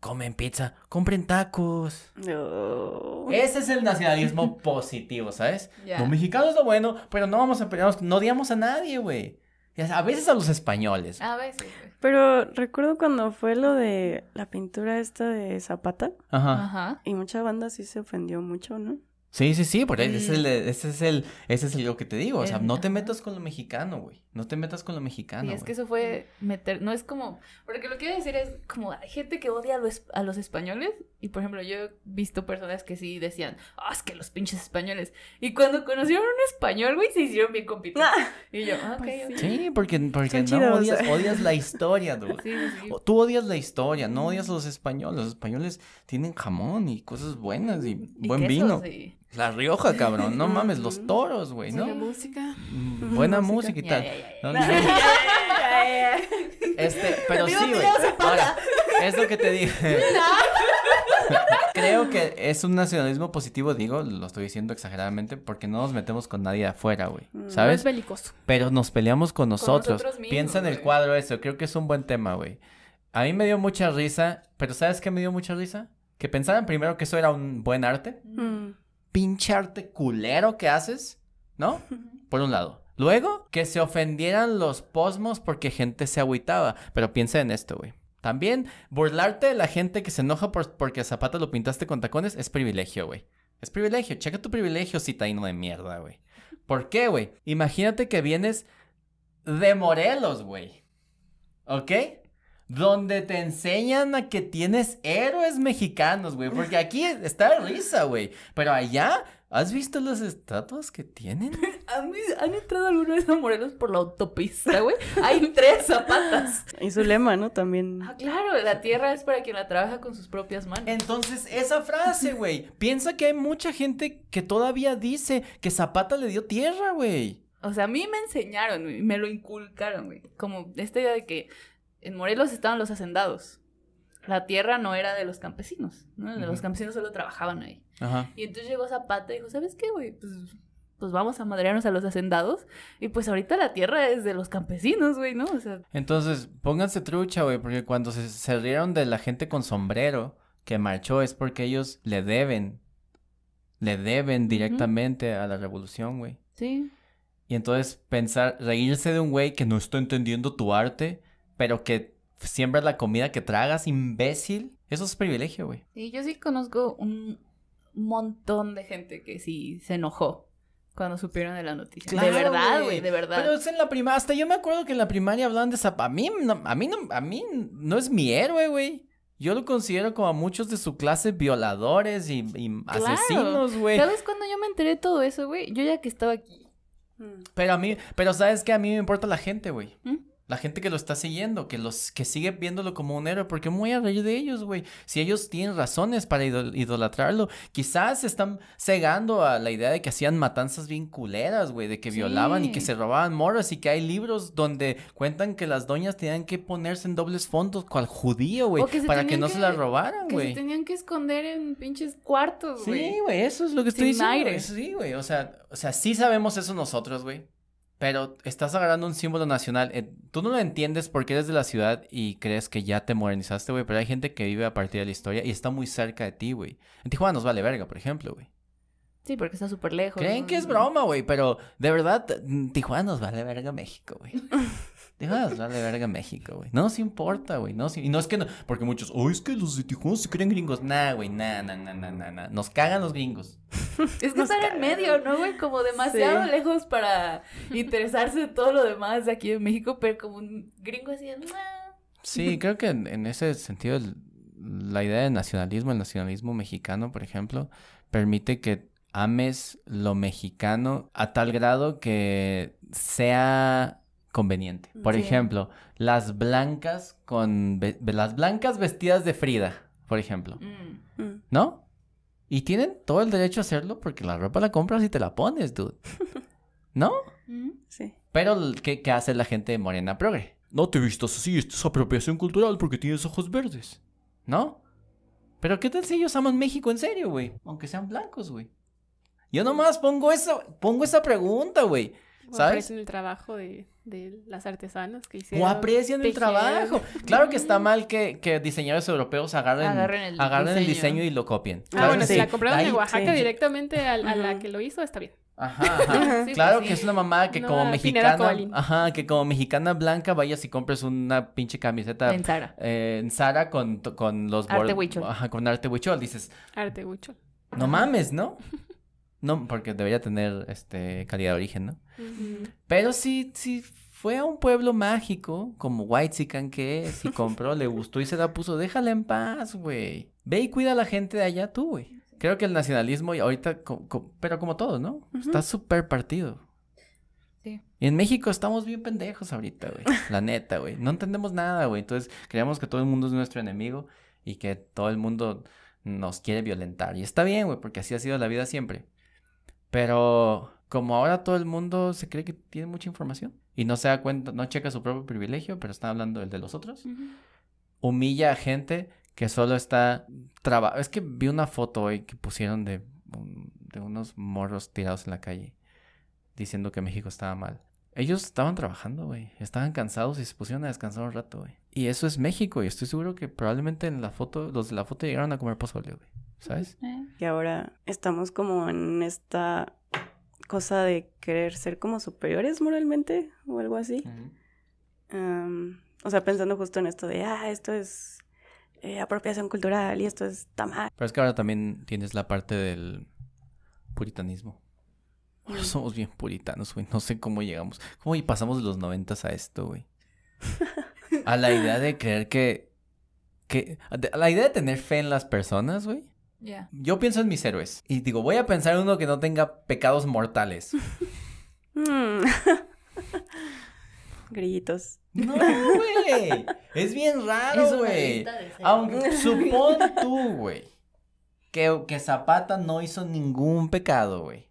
comen pizza, compren tacos. No. Ese es el nacionalismo positivo, ¿sabes? los mexicanos mexicano es lo bueno, pero no vamos a pelearnos, no odiamos a nadie, güey. A veces a los españoles. A veces. Pero recuerdo cuando fue lo de la pintura esta de Zapata. Ajá. Ajá. Y mucha banda sí se ofendió mucho, ¿no? Sí, sí, sí, por ese, es el, ese es el, ese es lo que te digo, o sea, no te metas con lo mexicano, güey, no te metas con lo mexicano. Y es que eso fue meter, no es como, porque lo que quiero decir es como hay gente que odia a los, a los españoles y por ejemplo, yo he visto personas que sí decían, ah, es que los pinches españoles. Y cuando conocieron a un español, güey, se hicieron bien compitas. Ah. y yo, ah, pues sí. porque, porque no odias, odias, la historia, dude. Tú odias la historia, no odias a los españoles. Los españoles tienen jamón y cosas buenas y, buen vino. La Rioja, cabrón, no mames, los toros, güey, ¿no? Buena música. Mm, buena música, y tal. Este, pero sí, güey. es lo que te dije. Creo que es un nacionalismo positivo, digo, lo estoy diciendo exageradamente, porque no nos metemos con nadie afuera, güey. Mm, ¿Sabes? es belicoso. Pero nos peleamos con nosotros. Piensa en el cuadro eso, creo que es un buen tema, güey. A mí me dio mucha risa, pero ¿sabes qué me dio mucha risa? Que pensaran primero que eso era un buen arte. Mm. Pinche arte culero que haces, ¿no? Por un lado. Luego, que se ofendieran los posmos porque gente se agüitaba. Pero piensa en esto, güey. También burlarte de la gente que se enoja porque porque Zapata lo pintaste con tacones es privilegio, güey. Es privilegio. Checa tu privilegio, citaíno de mierda, güey. ¿Por qué, güey? Imagínate que vienes de Morelos, güey. ¿Ok? Donde te enseñan a que tienes héroes mexicanos, güey. Porque aquí está risa, güey. Pero allá ¿Has visto las estatuas que tienen? ¿Han, entrado algunos a Morelos por la autopista, güey? Hay tres zapatas. Y su lema, ¿no? También. Ah, claro, la tierra es para quien la trabaja con sus propias manos. Entonces, esa frase, güey. piensa que hay mucha gente que todavía dice que Zapata le dio tierra, güey. O sea, a mí me enseñaron, y me lo inculcaron, güey. Como esta idea de que en Morelos estaban los hacendados. La tierra no era de los campesinos, ¿no? Los campesinos solo trabajaban ahí. Ajá. Y entonces llegó Zapata y dijo, ¿sabes qué, güey? Pues, pues, vamos a madrearnos a los hacendados. Y pues ahorita la tierra es de los campesinos, güey, ¿no? O sea... Entonces, pónganse trucha, güey, porque cuando se, rieron de la gente con sombrero que marchó es porque ellos le deben, le deben directamente a la revolución, güey. Sí. Y entonces pensar, reírse de un güey que no está entendiendo tu arte, pero que siembra la comida que tragas, imbécil, eso es privilegio, güey. Sí, yo sí conozco un, montón de gente que sí se enojó cuando supieron de la noticia. de verdad, güey, de verdad. Pero es en la primaria, hasta yo me acuerdo que en la primaria hablaban de esa, A mí, no, a mí no, a mí no es mi héroe, güey. Yo lo considero como a muchos de su clase violadores y, asesinos, güey. ¿Sabes cuando yo me enteré de todo eso, güey? Yo ya que estaba aquí. Mm. Pero a mí, pero sabes que a mí me importa la gente, güey. ¿Mm? La gente que lo está siguiendo, que los que sigue viéndolo como un héroe, porque muy a reír de ellos, güey? Si ellos tienen razones para idolatrarlo, quizás están cegando a la idea de que hacían matanzas bien culeras, güey, de que violaban y que se robaban moros y que hay libros donde cuentan que las doñas tenían que ponerse en dobles fondos cual judío, güey, para que no se las robaran, güey. Que tenían que esconder en pinches cuartos, güey. Sí, güey, eso es lo que estoy diciendo. Sí, güey, o sea, o sea, sí sabemos eso nosotros, güey pero estás agarrando un símbolo nacional. Eh, tú no lo entiendes porque eres de la ciudad y crees que ya te modernizaste, güey. Pero hay gente que vive a partir de la historia y está muy cerca de ti, güey. En Tijuana nos vale verga, por ejemplo, güey. Sí, porque está súper lejos. Creen que es broma, güey, pero de verdad, Tijuana nos vale verga México, güey. Deja de verga México, güey. No se importa, güey. No, Y no es que no. Porque muchos, oh, es que los de Tijuana se creen gringos. Nah, güey, nah, nah, nah, nah, nah, Nos cagan los gringos. Es que están en medio, ¿no, güey? Como demasiado lejos para interesarse de todo lo demás de aquí en México, pero como un gringo así Sí, creo que en, ese sentido, la idea de nacionalismo, el nacionalismo mexicano, por ejemplo, permite que ames lo mexicano a tal grado que sea conveniente. Por ejemplo, las blancas con las blancas vestidas de Frida, por ejemplo. Mm. Mm. ¿No? Y tienen todo el derecho a hacerlo porque la ropa la compras y te la pones, dude. ¿No? Mm. Sí. Pero ¿qué, hace la gente de morena progre? No te vistas así, esto es apropiación cultural porque tienes ojos verdes. ¿No? Pero ¿qué tal si ellos aman México en serio, güey? Aunque sean blancos, güey. Yo nomás pongo esa, pongo esa pregunta, güey. O ¿sabes? aprecian el trabajo de, las artesanas que hicieron. O aprecian el trabajo. Claro que está mal que, diseñadores europeos agarren, agarren, el, diseño. y lo copien. Ah, bueno, si la compraron en Oaxaca directamente a, la que lo hizo, está bien. Ajá, ajá. claro que es una mamá que como mexicana, ajá, que como mexicana blanca vayas y compres una pinche camiseta en Zara, eh, en con, con los arte huichol. ajá, con arte huichol, dices. Arte huichol. No mames, ¿no? No, porque debería tener este, calidad de origen, ¿no? Pero si, si fue a un pueblo mágico, como Whitezican que es, y compró, le gustó y se la puso, déjala en paz, güey. Ve y cuida a la gente de allá tú, güey. Creo que el nacionalismo y ahorita, pero como todos, ¿no? Está súper partido. Sí. Y en México estamos bien pendejos ahorita, güey. La neta, güey. No entendemos nada, güey. Entonces creemos que todo el mundo es nuestro enemigo y que todo el mundo nos quiere violentar. Y está bien, güey, porque así ha sido la vida siempre. Pero como ahora todo el mundo se cree que tiene mucha información y no se da cuenta, no checa su propio privilegio, pero está hablando el de los otros, humilla a gente que solo está trabajando. Es que vi una foto hoy que pusieron de, de unos morros tirados en la calle diciendo que México estaba mal. Ellos estaban trabajando, güey. Estaban cansados y se pusieron a descansar un rato, güey. Y eso es México, y estoy seguro que probablemente en la foto, los de la foto llegaron a comer pozole, güey. ¿sabes? Eh. Y ahora estamos como en esta cosa de querer ser como superiores moralmente o algo así. o sea, pensando justo en esto de, ah, esto es eh, apropiación cultural y esto es tamal. Pero es que ahora también tienes la parte del puritanismo. somos bien puritanos, güey. No sé cómo llegamos. ¿Cómo y pasamos de los noventas a esto, güey? a la idea de creer que... que a la idea de tener fe en las personas, güey. Yo pienso en mis héroes y digo, voy a pensar en uno que no tenga pecados mortales. gritos mm. Grillitos. No, güey. Es bien raro, güey. Aunque supón tú, güey, que, Zapata no hizo ningún pecado, güey.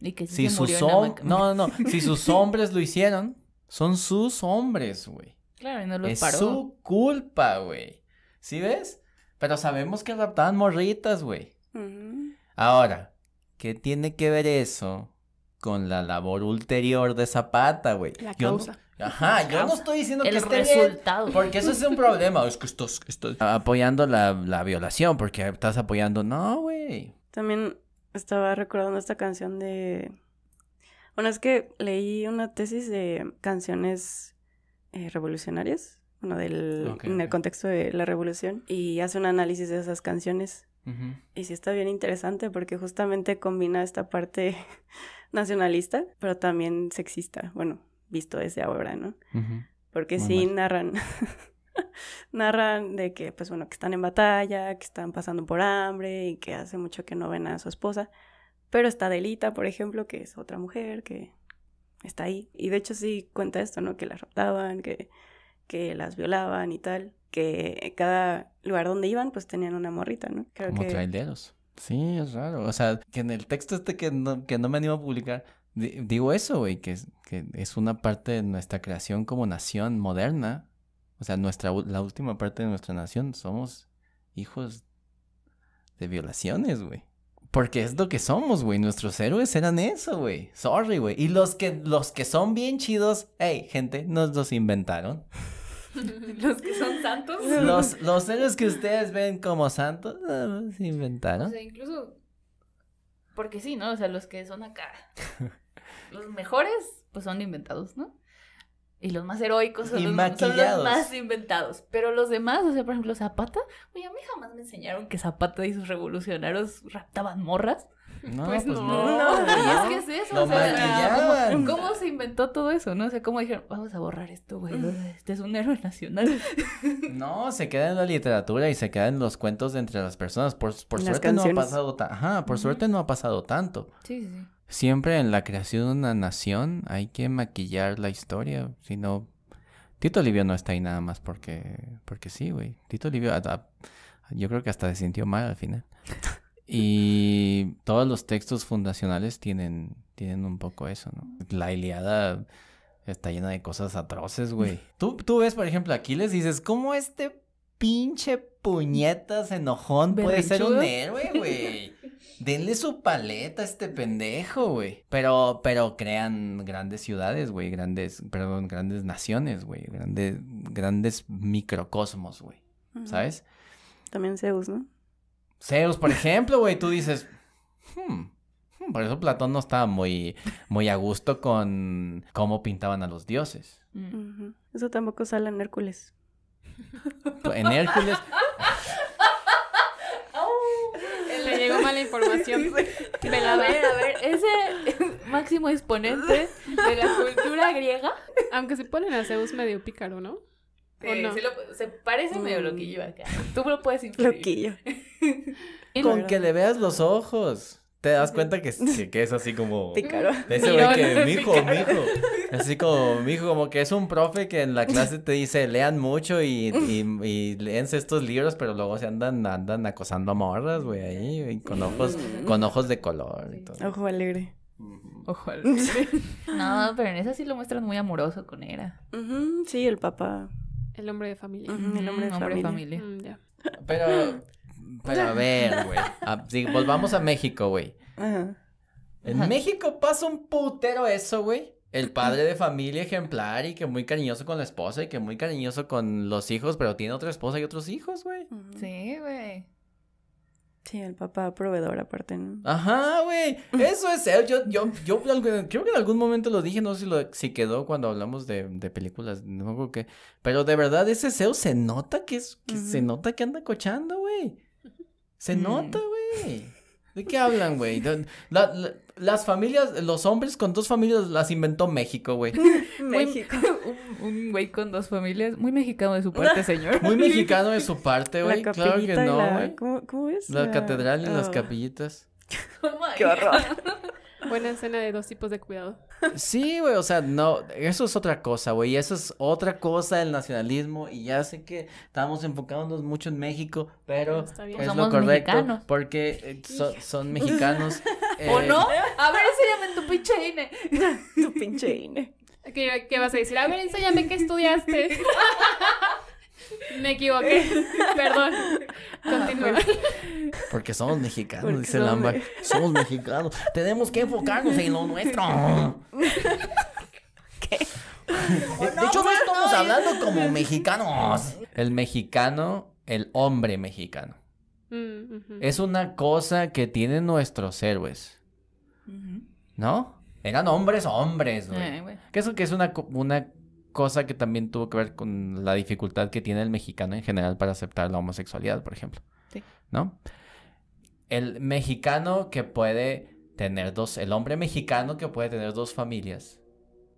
Y que si, si sus No, no, no. Si sus hombres lo hicieron, son sus hombres, güey. Claro, y no lo es paró. Es su culpa, güey. ¿Sí ves? Pero sabemos que raptaban morritas, güey. Ahora, ¿qué tiene que ver eso con la labor ulterior de Zapata, güey? La causa. Ajá, yo no estoy diciendo que esté resultado. porque eso es un problema. Es que estás, apoyando la, violación, porque estás apoyando. No, güey. También estaba recordando esta canción de. Bueno, es que leí una tesis de canciones eh, revolucionarias bueno, del, en el contexto de la revolución, y hace un análisis de esas canciones. Y sí está bien interesante porque justamente combina esta parte nacionalista, pero también sexista, bueno, visto desde ahora, ¿no? Porque sí narran, narran de que, pues bueno, que están en batalla, que están pasando por hambre y que hace mucho que no ven a su esposa. Pero está Delita, por ejemplo, que es otra mujer que está ahí. Y de hecho sí cuenta esto, ¿no? Que la raptaban, que que las violaban y tal, que cada lugar donde iban pues tenían una morrita, ¿no? Como traileros. Sí, es raro. O sea, que en el texto este que no, que no me animo a publicar, digo eso, güey, que, que es una parte de nuestra creación como nación moderna. O sea, nuestra, la última parte de nuestra nación somos hijos de violaciones, güey. Porque es lo que somos, güey. Nuestros héroes eran eso, güey. Sorry, güey. Y los que, los que son bien chidos, hey, gente, nos los inventaron. los que son santos. Los, seres que ustedes ven como santos, ah, se inventaron. O sea, incluso, porque sí, ¿no? O sea, los que son acá, los mejores, pues son inventados, ¿no? Y los más heroicos son, son los más inventados. Pero los demás, o sea, por ejemplo, Zapata, oye, a mí jamás me enseñaron que Zapata y sus revolucionarios raptaban morras. No, pues, pues no. Y es que es eso, ¿cómo, se inventó todo eso? No sea, cómo dijeron, vamos a borrar esto, güey. Este es un héroe nacional. No, se queda en la literatura y se queda en los cuentos entre las personas. Por, suerte no ha pasado Ajá, por suerte no ha pasado tanto. Sí, sí. Siempre en la creación de una nación hay que maquillar la historia, si no... Tito Livio no está ahí nada más porque, porque sí, güey. Tito Livio, ah, ah, yo creo que hasta se sintió mal al final. Y todos los textos fundacionales tienen, tienen un poco eso, ¿no? La Iliada está llena de cosas atroces, güey. Tú, tú ves, por ejemplo, aquí les dices, ¿cómo este pinche puñetas enojón puede ser un héroe, güey? Denle su paleta a este pendejo, güey. Pero, pero crean grandes ciudades, güey. Grandes, perdón, grandes naciones, güey. Grandes, grandes microcosmos, güey. ¿Sabes? También Zeus, ¿no? Zeus, por ejemplo, güey, tú dices, hmm, hmm, por eso Platón no estaba muy, muy a gusto con cómo pintaban a los dioses. Eso tampoco sale en Hércules. Pues, en Hércules. Le llegó mala información. A ver, a ver, ese máximo exponente de la cultura griega. Aunque se ponen a Zeus medio pícaro, ¿no? Eh, se, parece medio loquillo acá. Mm. Tú lo puedes Loquillo. Con que le veas los ojos. Te das cuenta que, que es así como. Pícaro. que, mijo, mijo. Así como, mijo, como que es un profe que en la clase te dice, lean mucho y, y, estos libros, pero luego se andan, andan acosando a morras, güey, ahí, con ojos, con ojos de color Ojo alegre. Ojo alegre. no, pero en esa sí lo muestran muy amoroso con Era. sí, el papá el hombre de familia. el mm, hombre de familia. Mm, pero, pero a ver, güey. Ah, si volvamos a México, güey. En México pasa un putero eso, güey. El padre de familia ejemplar y que muy cariñoso con la esposa y que muy cariñoso con los hijos, pero tiene otra esposa y otros hijos, güey. Sí, güey. Sí, el papá proveedor aparte, ¿no? Ajá, güey. Eso es él. Yo, yo, yo creo que en algún momento lo dije, no sé si, lo, si quedó cuando hablamos de, de películas, no creo que. Pero de verdad, ese seo se nota que es, que se nota que anda cochando, güey. Se mm. nota, güey qué hablan, güey? las familias, los hombres con dos familias las inventó México, güey. México. Un güey con dos familias. Muy mexicano de su parte, señor. Muy mexicano de su parte, güey. Claro que no, güey. ¿Cómo, es? La, catedral y las ah. capillitas. Oh qué Buena escena de dos tipos de cuidado. Sí, güey, o sea, no, eso es otra cosa, güey, eso es otra cosa del nacionalismo y ya sé que estamos enfocándonos mucho en México, pero pues es pues lo correcto porque eh, son mexicanos. Eh, ¿O no? A ver, enséñame tu pinche INE. Tu pinche INE. ¿Qué, qué vas a decir? A ver, enséñame qué estudiaste. Me equivoqué. Perdón. Continúa. Ah, pues, Porque somos mexicanos, dice Lamba. Somos mexicanos. Tenemos que enfocarnos en lo nuestro. Eh, de hecho, no estamos hablando como mexicanos. El mexicano, el hombre mexicano. Mm, es una cosa que tienen nuestros héroes. ¿No? Eran hombres hombres, güey. es eh, que eso que es una, una cosa que también tuvo que ver con la dificultad que tiene el mexicano en general para aceptar la homosexualidad, por ejemplo. Sí. ¿No? El mexicano que puede tener dos, el hombre mexicano que puede tener dos familias.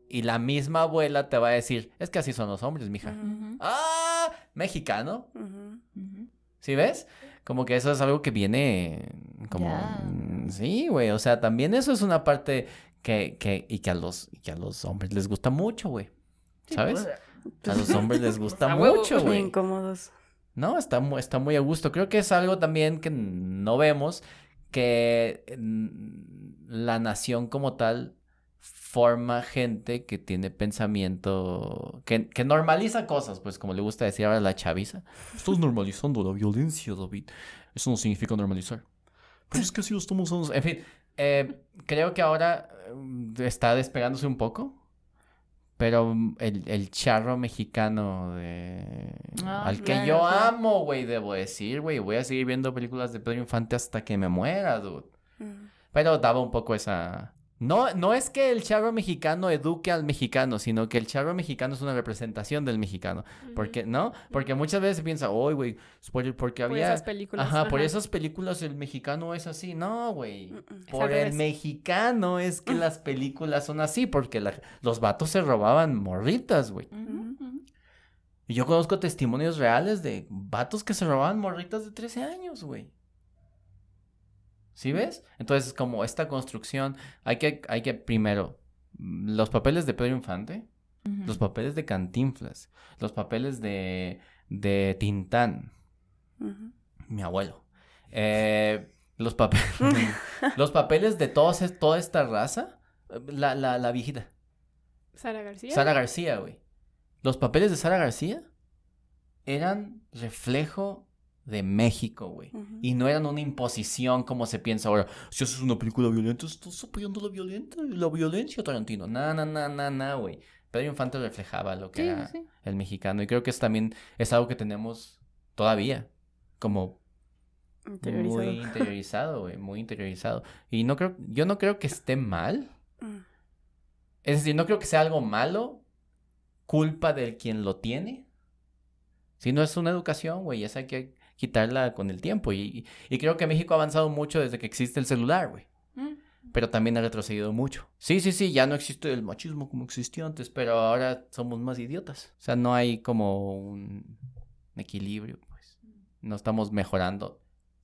Y la misma abuela te va a decir, es que así son los hombres, mija. ¡Ah! Mexicano. ¿Sí ves? Como que eso es algo que viene como... Mm, sí, güey. O sea, también eso es una parte que, y que a los, y que a los hombres les gusta mucho, güey. ¿Sabes? Pues, a los hombres les gusta mucho, güey. incómodos. No, está, muy, está muy a gusto. Creo que es algo también que no vemos, que la nación como tal forma gente que tiene pensamiento, que, que normaliza cosas, pues como le gusta decir ahora la chaviza. Estás normalizando la violencia, David. Eso no significa normalizar. Pero es que si lo estamos... En fin, eh, creo que ahora eh, está despegándose un poco pero mm, el, el charro mexicano de... Ah, al que yo amo, güey, debo decir, güey. Voy a seguir viendo películas de Pedro Infante hasta que me muera, dude. Mm. Pero daba un poco esa no, no es que el charro mexicano eduque al mexicano, sino que el charro mexicano es una representación del mexicano. ¿Por qué? Porque, ¿no? Porque muchas veces se piensa, uy, güey, pues por, porque había... Por esas películas. Ajá, por esas películas el mexicano es así. No, güey. Mm, mm. Por el mexicano es que las películas son así, porque los vatos se robaban morritas, güey. Y yo conozco testimonios reales de vatos que se robaban morritas de 13 años, güey. ¿Sí ves? Entonces, como esta construcción, hay que, hay que primero, mm, los papeles de Pedro Infante, los papeles de Cantinflas, los papeles de, de Tintán, mi abuelo, eh, los, papeles, los papeles de toda esta raza, la, la, la viejita. Sara García. Sara García, güey. Los papeles de Sara García eran reflejo de México, güey. Y no eran una imposición como se piensa ahora. Si eso es una película violenta, estás apoyando la, violenta, la violencia, Tarantino. Na, na, na, na, na, güey. Pedro Infante reflejaba lo que era el mexicano. Y creo que es también es algo que tenemos todavía. Como muy interiorizado, güey. Muy interiorizado. Y no creo, yo no creo que esté mal. Mm. Es decir, no creo que sea algo malo, culpa del quien lo tiene. Si no es una educación, güey, sé que quitarla con el tiempo. Y, creo que México ha avanzado mucho desde que existe el celular, güey. Mm. Pero también ha retrocedido mucho. Sí, sí, sí, ya no existe el machismo como existió antes, pero ahora somos más idiotas. O sea, no hay como un equilibrio, pues. No estamos mejorando.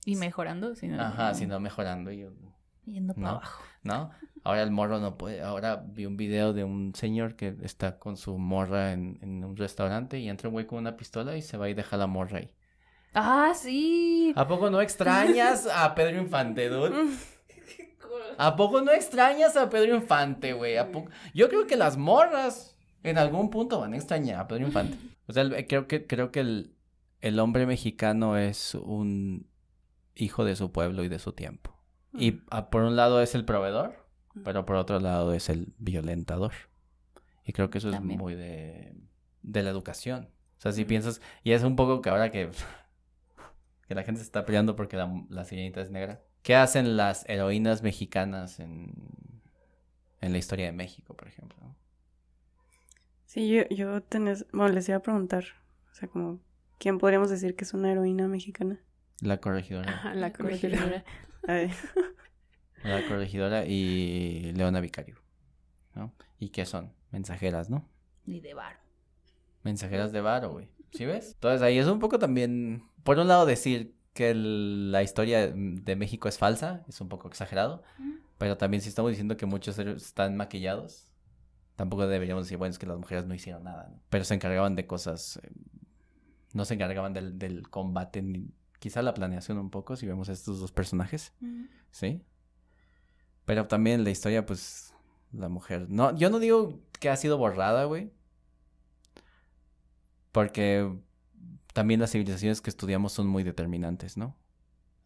Y mejorando, sino. Ajá, sino mejorando. Y, Yendo para abajo. ¿No? Ahora el morro no puede. Ahora vi un video de un señor que está con su morra en, en un restaurante y entra un güey con una pistola y se va y deja la morra ahí. Ah, sí. ¿A poco no extrañas a Pedro Infante, dude? ¿A poco no extrañas a Pedro Infante, güey? Yo creo que las morras en algún punto van a extrañar a Pedro Infante. O sea, eh, creo que, creo que el, hombre mexicano es un hijo de su pueblo y de su tiempo. Y mm. por un lado es el proveedor, mm. pero por otro lado es el violentador. Y creo que eso es muy de, de la educación. O sea, si mm. piensas, y es un poco que ahora que que la gente se está peleando porque la, la sirenita es negra. ¿Qué hacen las heroínas mexicanas en, la historia de México, por ejemplo? Sí, yo, yo tenés, bueno, les iba a preguntar, o sea, como, ¿quién podríamos decir que es una heroína mexicana? La corregidora. la corregidora. la corregidora y Leona Vicario, ¿Y qué son? Mensajeras, ¿no? Ni de varo. Mensajeras de varo, güey. ¿Sí ves? Entonces ahí es un poco también por un lado decir que la historia de México es falsa, es un poco exagerado, pero también si estamos diciendo que muchos están maquillados, tampoco deberíamos decir, bueno, es que las mujeres no hicieron nada, pero se encargaban de cosas, eh, no se encargaban del, combate, ni, quizá la planeación un poco, si vemos a estos dos personajes, ¿sí? Pero también la historia, pues, la mujer, no, yo no digo que ha sido borrada, güey, porque también las civilizaciones que estudiamos son muy determinantes, ¿no?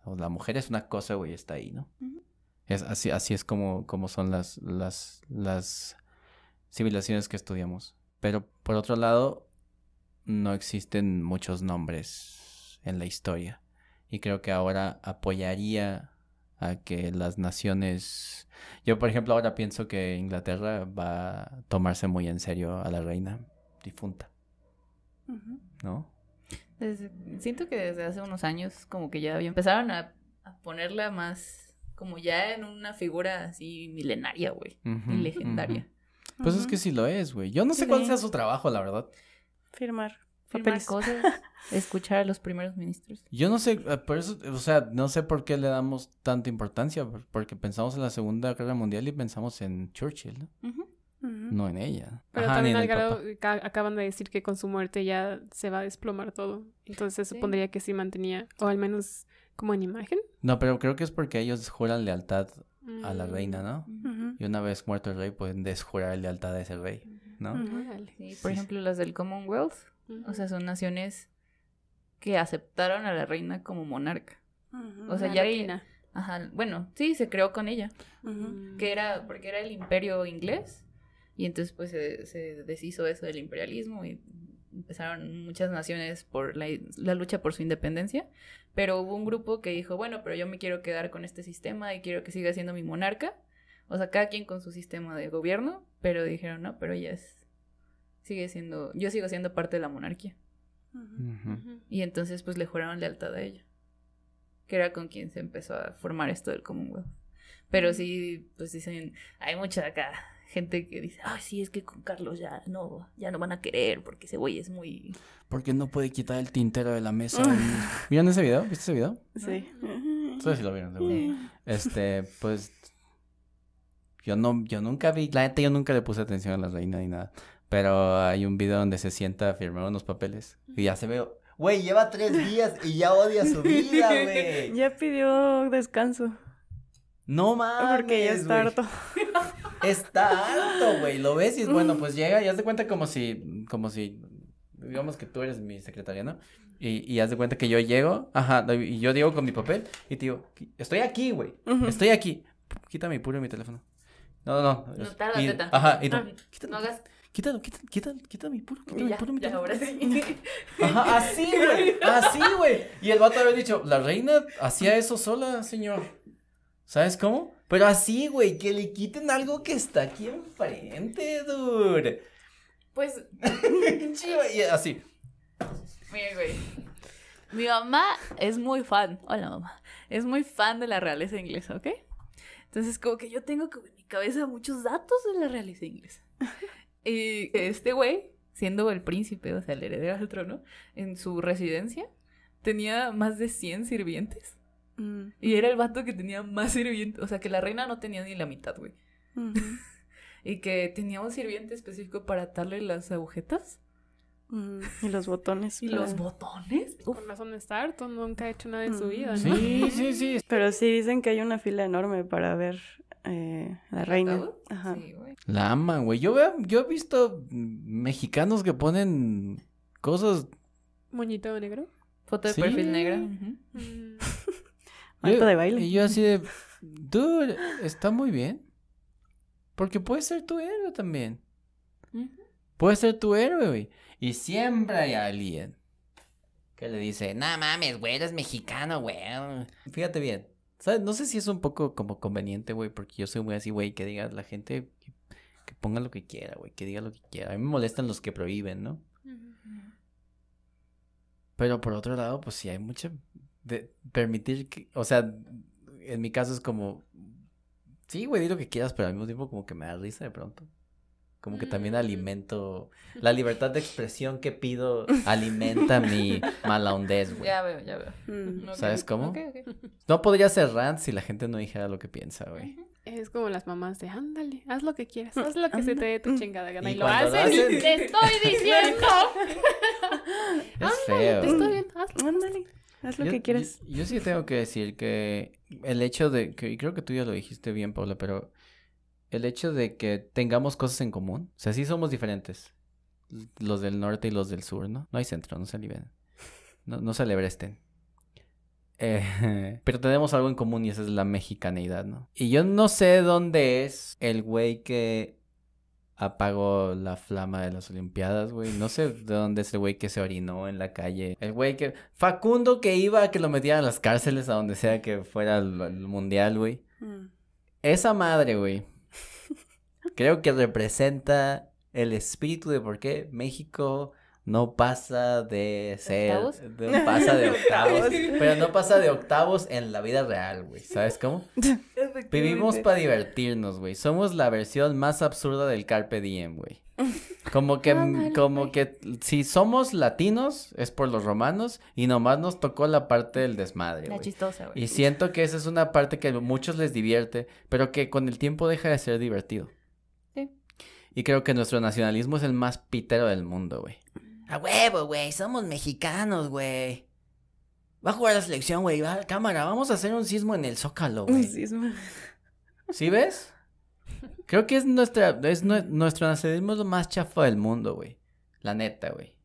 la mujer es una cosa, güey, está ahí, ¿no? es, así, es como, son las, las, las civilizaciones que estudiamos. Pero por otro lado, no existen muchos nombres en la historia. Y creo que ahora apoyaría a que las naciones... Yo, por ejemplo, ahora pienso que Inglaterra va a tomarse muy en serio a la reina difunta. ¿No? siento que desde hace unos años como que ya empezaron a, ponerla más como ya en una figura así milenaria, güey, y legendaria. Pues es que sí lo es, güey. Yo no sé cuál sea su trabajo, la verdad. Firmar. Firmar cosas, escuchar a los primeros ministros. Yo no sé, eh, por eso, o sea, no sé por qué le damos tanta importancia, porque pensamos en la Segunda Guerra Mundial y pensamos en Churchill, ¿no? No en ella. Pero también Algaro acaban de decir que con su muerte ya se va a desplomar todo. Entonces se supondría que sí mantenía, o al menos como en imagen. No, pero creo que es porque ellos juran lealtad a la mm. reina, ¿no? Y una vez muerto el rey pueden desjurar lealtad a ese rey, ¿no? por ejemplo, las del Commonwealth, o sea, son naciones que aceptaron a la reina como monarca. O sea, ya reina. Ajá, bueno, sí, se creó con ella. Que era, porque era el imperio inglés. Y entonces pues se, deshizo eso del imperialismo y empezaron muchas naciones por la, lucha por su independencia, pero hubo un grupo que dijo, bueno, pero yo me quiero quedar con este sistema y quiero que siga siendo mi monarca, o sea, cada quien con su sistema de gobierno, pero dijeron, no, pero ella es, sigue siendo, yo sigo siendo parte de la monarquía. Y entonces pues le juraron lealtad a ella, que era con quien se empezó a formar esto del Commonwealth. Pero sí, pues dicen, hay mucha acá gente que dice, ay, sí, es que con Carlos ya no, ya no van a querer porque ese güey es muy... Porque no puede quitar el tintero de la mesa. Ah. ¿Vieron ese video? ¿Viste ese video? Sí. No sé si lo vieron, Este, pues... Yo, no, yo nunca vi, la gente, yo nunca le puse atención a la reina ni nada. Pero hay un video donde se sienta a firmar unos papeles y ya se ve... Güey, lleva tres días y ya odia su vida, güey. ya pidió descanso. No mames. Porque ya está harto. Está harto, güey. Lo ves y es bueno, mm. pues llega y haz de cuenta como si, como si, digamos que tú eres mi secretaria, ¿no? Y, y haz de cuenta que yo llego, ajá, y yo digo con mi papel y te digo, estoy aquí, güey. Estoy aquí. Quítame y puro mi teléfono. No, no, no. No tarda, Ajá, y tú, no, quítalo, no hagas... Quítalo, quítalo, quítalo, quítalo mi puro, teléfono. ahora sí. Ajá, así, güey, así, güey. Y el vato había dicho, la reina hacía eso sola, señor. ¿Sabes cómo? Pero así, güey, que le quiten algo que está aquí enfrente, dude. Pues. y así. Mira, güey. Mi mamá es muy fan. Hola, mamá. Es muy fan de la realeza inglesa, ¿ok? Entonces, como que yo tengo en mi cabeza muchos datos de la realeza inglesa. y este güey, siendo el príncipe, o sea, el heredero del trono, en su residencia, tenía más de 100 sirvientes. Y era el vato que tenía más sirvientes. O sea, que la reina no tenía ni la mitad, güey. y que tenía un sirviente específico para atarle las agujetas. y los botones. ¿Y los botones? Uf. Con razón tú nunca ha hecho nada en su vida, ¿no? Sí, sí, sí. Pero sí dicen que hay una fila enorme para ver eh, la reina. Ajá. Sí, La ama, güey. Yo, yo he visto mexicanos que ponen cosas... Moñito negro. Foto de perfil negra. baile. Y yo así de, dude, está muy bien. Porque puede ser tu héroe también. Puede ser tu héroe, güey. Y siempre hay alguien que le dice, no mames, güey, eres mexicano, güey. Fíjate bien. No sé si es un poco como conveniente, güey, porque yo soy muy así, güey, que diga la gente que, ponga lo que quiera, güey, que diga lo que quiera. A mí me molestan los que prohíben, ¿no? Pero por otro lado, pues sí hay mucha de permitir que, o sea, en mi caso es como, sí, güey, di lo que quieras, pero al mismo tiempo como que me da risa de pronto. Como que también mm. alimento, la libertad de expresión que pido alimenta mi mala hondez, güey. Ya veo, ya veo. Mm. ¿Sabes cómo? No podría ser rant si la gente no dijera lo que piensa, güey. Es como las mamás de, ándale, haz lo que quieras, haz lo que se te dé tu chingada gana. Y, lo, haces y te estoy diciendo. es ándale, feo. Te estoy viendo, hazlo. Ándale. Haz lo que quieras. Yo, sí tengo que decir que el hecho de que, y creo que tú ya lo dijiste bien, Paula, pero el hecho de que tengamos cosas en común, o sea, sí somos diferentes, los del norte y los del sur, ¿no? No hay centro, no se liberen, no, no se eh, pero tenemos algo en común y esa es la mexicanidad, ¿no? Y yo no sé dónde es el güey que apagó la flama de las Olimpiadas, güey. No sé de dónde es el güey que se orinó en la calle. El güey que. Facundo que iba a que lo metieran a las cárceles, a donde sea que fuera el, mundial, güey. Mm. Esa madre, güey. creo que representa el espíritu de por qué México no pasa de ser. No pasa de octavos. pero no pasa de octavos en la vida real, güey. ¿Sabes cómo? Vivimos para divertirnos, güey. Somos la versión más absurda del Carpe Diem, güey. Como que, como que si somos latinos es por los romanos y nomás nos tocó la parte del desmadre. La chistosa, güey. Y siento que esa es una parte que a muchos les divierte, pero que con el tiempo deja de ser divertido. Sí. Y creo que nuestro nacionalismo es el más pitero del mundo, güey. A huevo, güey, somos mexicanos, güey. Va a jugar la selección, güey. Va a la cámara, vamos a hacer un sismo en el Zócalo, güey. Un sismo. ¿Sí ves? Creo que es nuestra, es nuestro nacionalismo lo más chafa del mundo, güey. La neta, güey.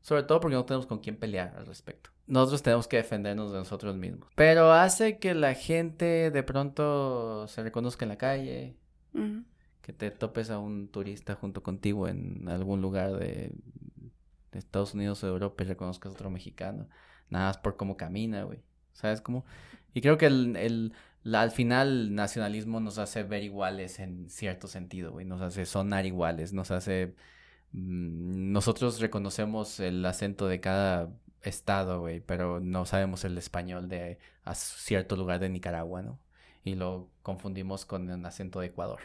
Sobre todo porque no tenemos con quién pelear al respecto. Nosotros tenemos que defendernos de nosotros mismos. Pero hace que la gente de pronto se reconozca en la calle. Que te topes a un turista junto contigo en algún lugar de de Estados Unidos o de Europa y reconozcas otro mexicano. Nada más por cómo camina, güey. ¿Sabes cómo? Y creo que el, al final el nacionalismo nos hace ver iguales en cierto sentido, güey. Nos hace sonar iguales, nos hace... Mm, nosotros reconocemos el acento de cada estado, güey, pero no sabemos el español de a cierto lugar de Nicaragua, ¿no? Y lo confundimos con el acento de Ecuador.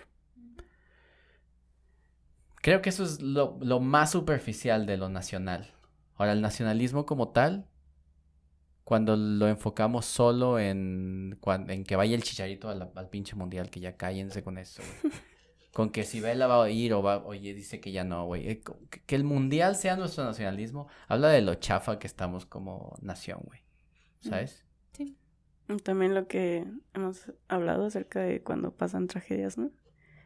Creo que eso es lo, más superficial de lo nacional. Ahora, el nacionalismo como tal, cuando lo enfocamos solo en, en que vaya el chicharito al, pinche mundial, que ya cállense con eso. Con que si Vela va a ir o va, oye, dice que ya no, güey. Eh, que el mundial sea nuestro nacionalismo, habla de lo chafa que estamos como nación, güey. ¿Sabes? Sí. También lo que hemos hablado acerca de cuando pasan tragedias, ¿no?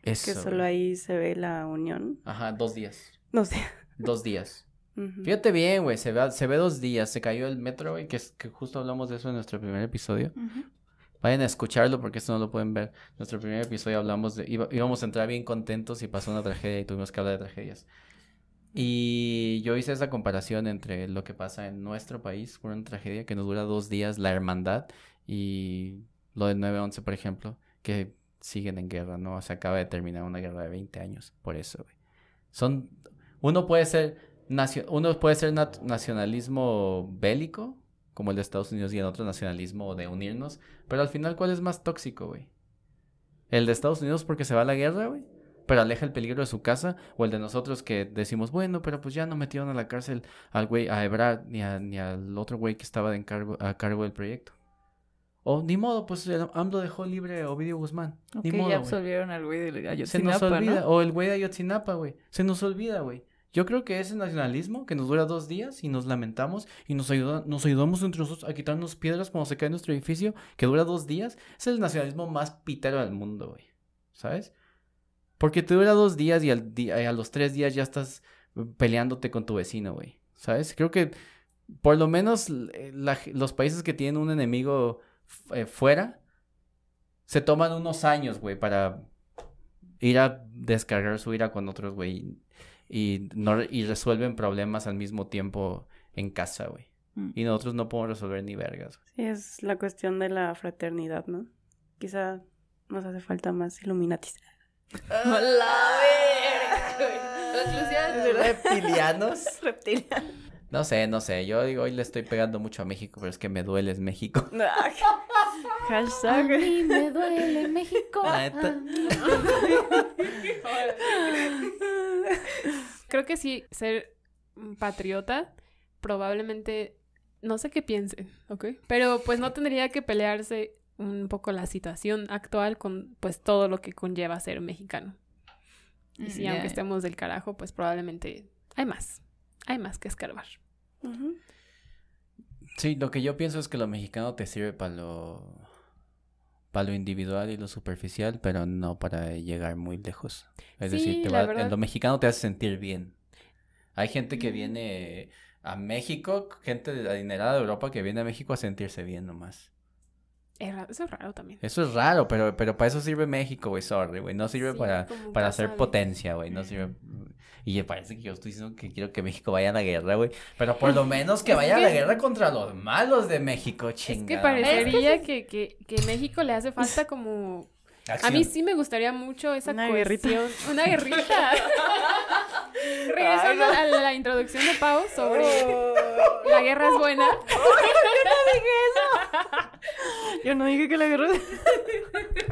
Eso. Que solo ahí se ve la unión. Ajá, dos días. Dos días. Dos días. Fíjate bien, güey, se ve, se ve dos días, se cayó el metro, güey, que, que justo hablamos de eso en nuestro primer episodio. Vayan a escucharlo porque eso no lo pueden ver. nuestro primer episodio hablamos de, íbamos a entrar bien contentos y pasó una tragedia y tuvimos que hablar de tragedias. Y yo hice esa comparación entre lo que pasa en nuestro país con una tragedia que nos dura dos días, la hermandad, y lo del 9-11, por ejemplo, que siguen en guerra, ¿no? Se acaba de terminar una guerra de 20 años, por eso, güey. Son, uno puede ser, uno puede ser nacionalismo bélico, como el de Estados Unidos, y en otro nacionalismo de unirnos, pero al final, ¿cuál es más tóxico, güey? ¿El de Estados Unidos porque se va a la guerra, güey? pero aleja el peligro de su casa, o el de nosotros que decimos, bueno, pero pues ya no metieron a la cárcel al güey, a Ebrard, ni, al otro güey que estaba de a cargo del proyecto. O oh, ni modo, pues AMLO dejó libre a Ovidio Guzmán. ni ya absolvieron al güey de Ayotzinapa, Se nos olvida, o el güey de Ayotzinapa, güey. Se nos olvida, güey. Yo creo que ese nacionalismo que nos dura dos días y nos lamentamos y nos, ayudamos entre nosotros a quitarnos piedras cuando se cae nuestro edificio, que dura dos días, es el nacionalismo más pitero del mundo, güey. ¿Sabes? Porque te dura dos días y, al a los tres días ya estás peleándote con tu vecino, güey. ¿Sabes? Creo que por lo menos eh, los países que tienen un enemigo eh, fuera, se toman unos años, güey, para ir a descargar su ira con otros, güey. Y, no, y resuelven problemas al mismo tiempo en casa, güey. Mm. Y nosotros no podemos resolver ni vergas. Sí, es la cuestión de la fraternidad, ¿no? Quizá nos hace falta más Illuminatis. ¡Hola, Reptilianos. No sé, no sé. Yo digo, hoy le estoy pegando mucho a México, pero es que me duele México. me duele México. Creo que sí, ser patriota probablemente, no sé qué piensen, ¿ok? Pero pues no tendría que pelearse un poco la situación actual con pues todo lo que conlleva ser mexicano. Y mm, si aunque estemos del carajo, pues probablemente hay más hay más que escarbar. Sí, lo que yo pienso es que lo mexicano te sirve para lo, para lo individual y lo superficial, pero no para llegar muy lejos. Es decir, te lo mexicano te hace sentir bien. Hay gente que viene a México, gente adinerada de Europa que viene a México a sentirse bien nomás. Es raro, eso es raro también. Eso es raro, pero, pero para eso sirve México, güey, sorry, güey. No sirve para, para hacer potencia, güey. No sirve y parece que yo estoy diciendo que quiero que México vaya a la guerra, güey. Pero por lo menos que vaya a la guerra contra los malos de México, chingada. Es que parecería que, que, que México le hace falta como A mí sí me gustaría mucho esa una Una guerrita. Regresando a, la, introducción de Pau sobre oh la guerra es buena. yo no dije eso. Yo no dije que la guerra es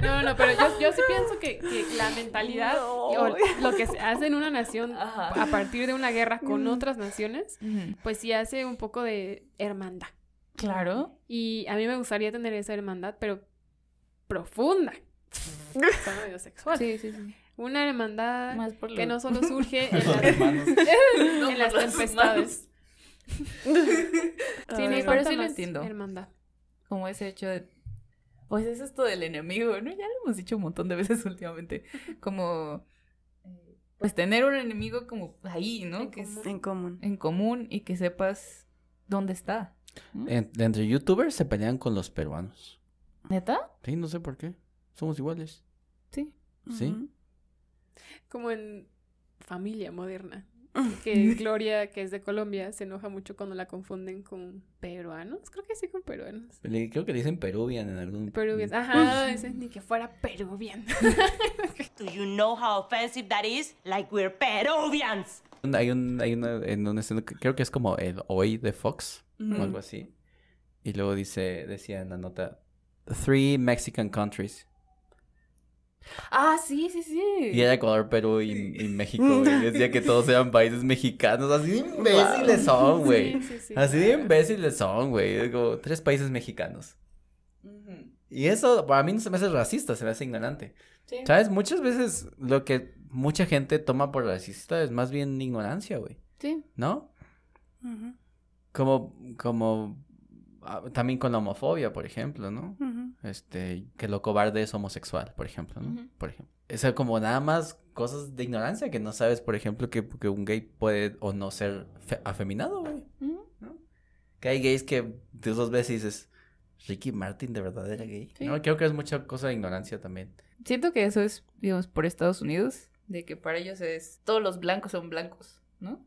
No, no, pero yo, sí pienso que, la mentalidad o lo que se hace en una nación a partir de una guerra con mm. otras naciones, pues sí hace un poco de hermandad. Claro. Y a mí me gustaría tener esa hermandad, pero profunda. Sí, sí, sí. Una hermandad que no solo surge en las tempestades. sí, pero lo entiendo. Como ese hecho de... Pues es esto del enemigo, ¿no? Ya lo hemos dicho un montón de veces últimamente. Como... Pues tener un enemigo como ahí, ¿no? En que común. en común. En común y que sepas dónde está. entre youtubers se pelean con los peruanos. ¿Neta? Sí, no sé por qué. Somos iguales. Sí. Sí. Como en familia moderna. que Gloria, que es de Colombia, se enoja mucho cuando la confunden con peruanos. Creo que sí, con peruanos. creo que le dicen peruvian en algún... Peruvian, mm. ajá, dicen ni que fuera peruvian. Do you know how offensive that is? Like we're peruvians. Hay un, hay una, en creo que es como el hoy de Fox o algo así. Y luego dice, decía en la nota, three Mexican countries. Ah, sí, sí, sí. Y era Ecuador, Perú y, y México, Decía que todos eran países mexicanos. Así de imbéciles son, güey. Así de imbéciles son, güey. tres países mexicanos. Y eso para mí no se me hace racista, se me hace ignorante. ¿Sabes? Muchas veces lo que mucha gente toma por racista es más bien ignorancia, güey. Sí. ¿No? Como, como Ah, también con la homofobia, por ejemplo, ¿no? Este, que lo cobarde es homosexual, por ejemplo, ¿no? Por ejemplo. Es como nada más cosas de ignorancia que no sabes, por ejemplo, que, un gay puede o no ser afeminado, güey. Que hay gays que dos veces dices, Ricky Martin de verdad era gay. No, creo que es mucha cosa de ignorancia también. Siento que eso es, digamos, por Estados Unidos, de que para ellos es, todos los blancos son blancos, ¿no?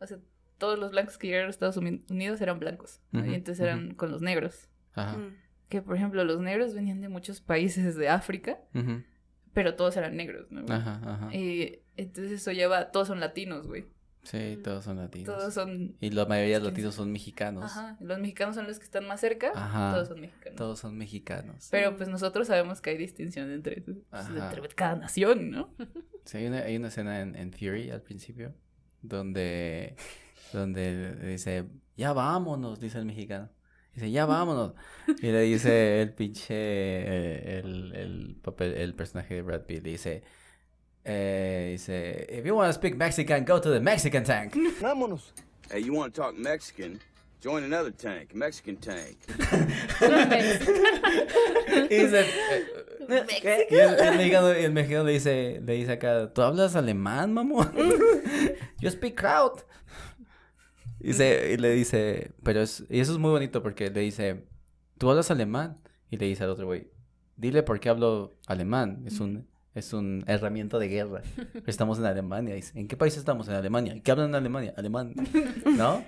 O sea, todos los blancos que llegaron a Estados Unidos eran blancos, y entonces eran con los negros. Ajá. Mm. Que por ejemplo, los negros venían de muchos países de África, pero todos eran negros, ¿no? Ajá, ajá. Y entonces eso lleva, todos son latinos, güey. Sí, mm. todos son latinos. Todos son... Y la mayoría de los latinos son mexicanos. Ajá. Los mexicanos son los que están más cerca. Ajá. Todos son mexicanos. Todos son mexicanos. Pero pues nosotros sabemos que hay distinción entre, pues, cada nación, ¿no? Sí, hay una, hay una escena en, Theory, al principio donde donde dice, ya vámonos, dice el mexicano. Dice, ya vámonos. Y le dice el pinche, el, el, papel, el personaje de Brad Pitt, dice, eh, dice, if you want to speak Mexican, go to the Mexican tank. Vámonos. Hey, you want to talk Mexican? Join another tank, Mexican tank. dice, y el, mexicano, el, mexicano, le dice, le dice acá, ¿tú hablas alemán, mamón? you speak kraut. Y, le dice, pero es, y eso es muy bonito porque le dice, tú hablas alemán. Y le dice al otro güey, dile por qué hablo alemán. Es un es un herramienta de guerra. Estamos en Alemania. Dice, ¿en qué país estamos? En Alemania. ¿Qué hablan en Alemania? Alemán. ¿No?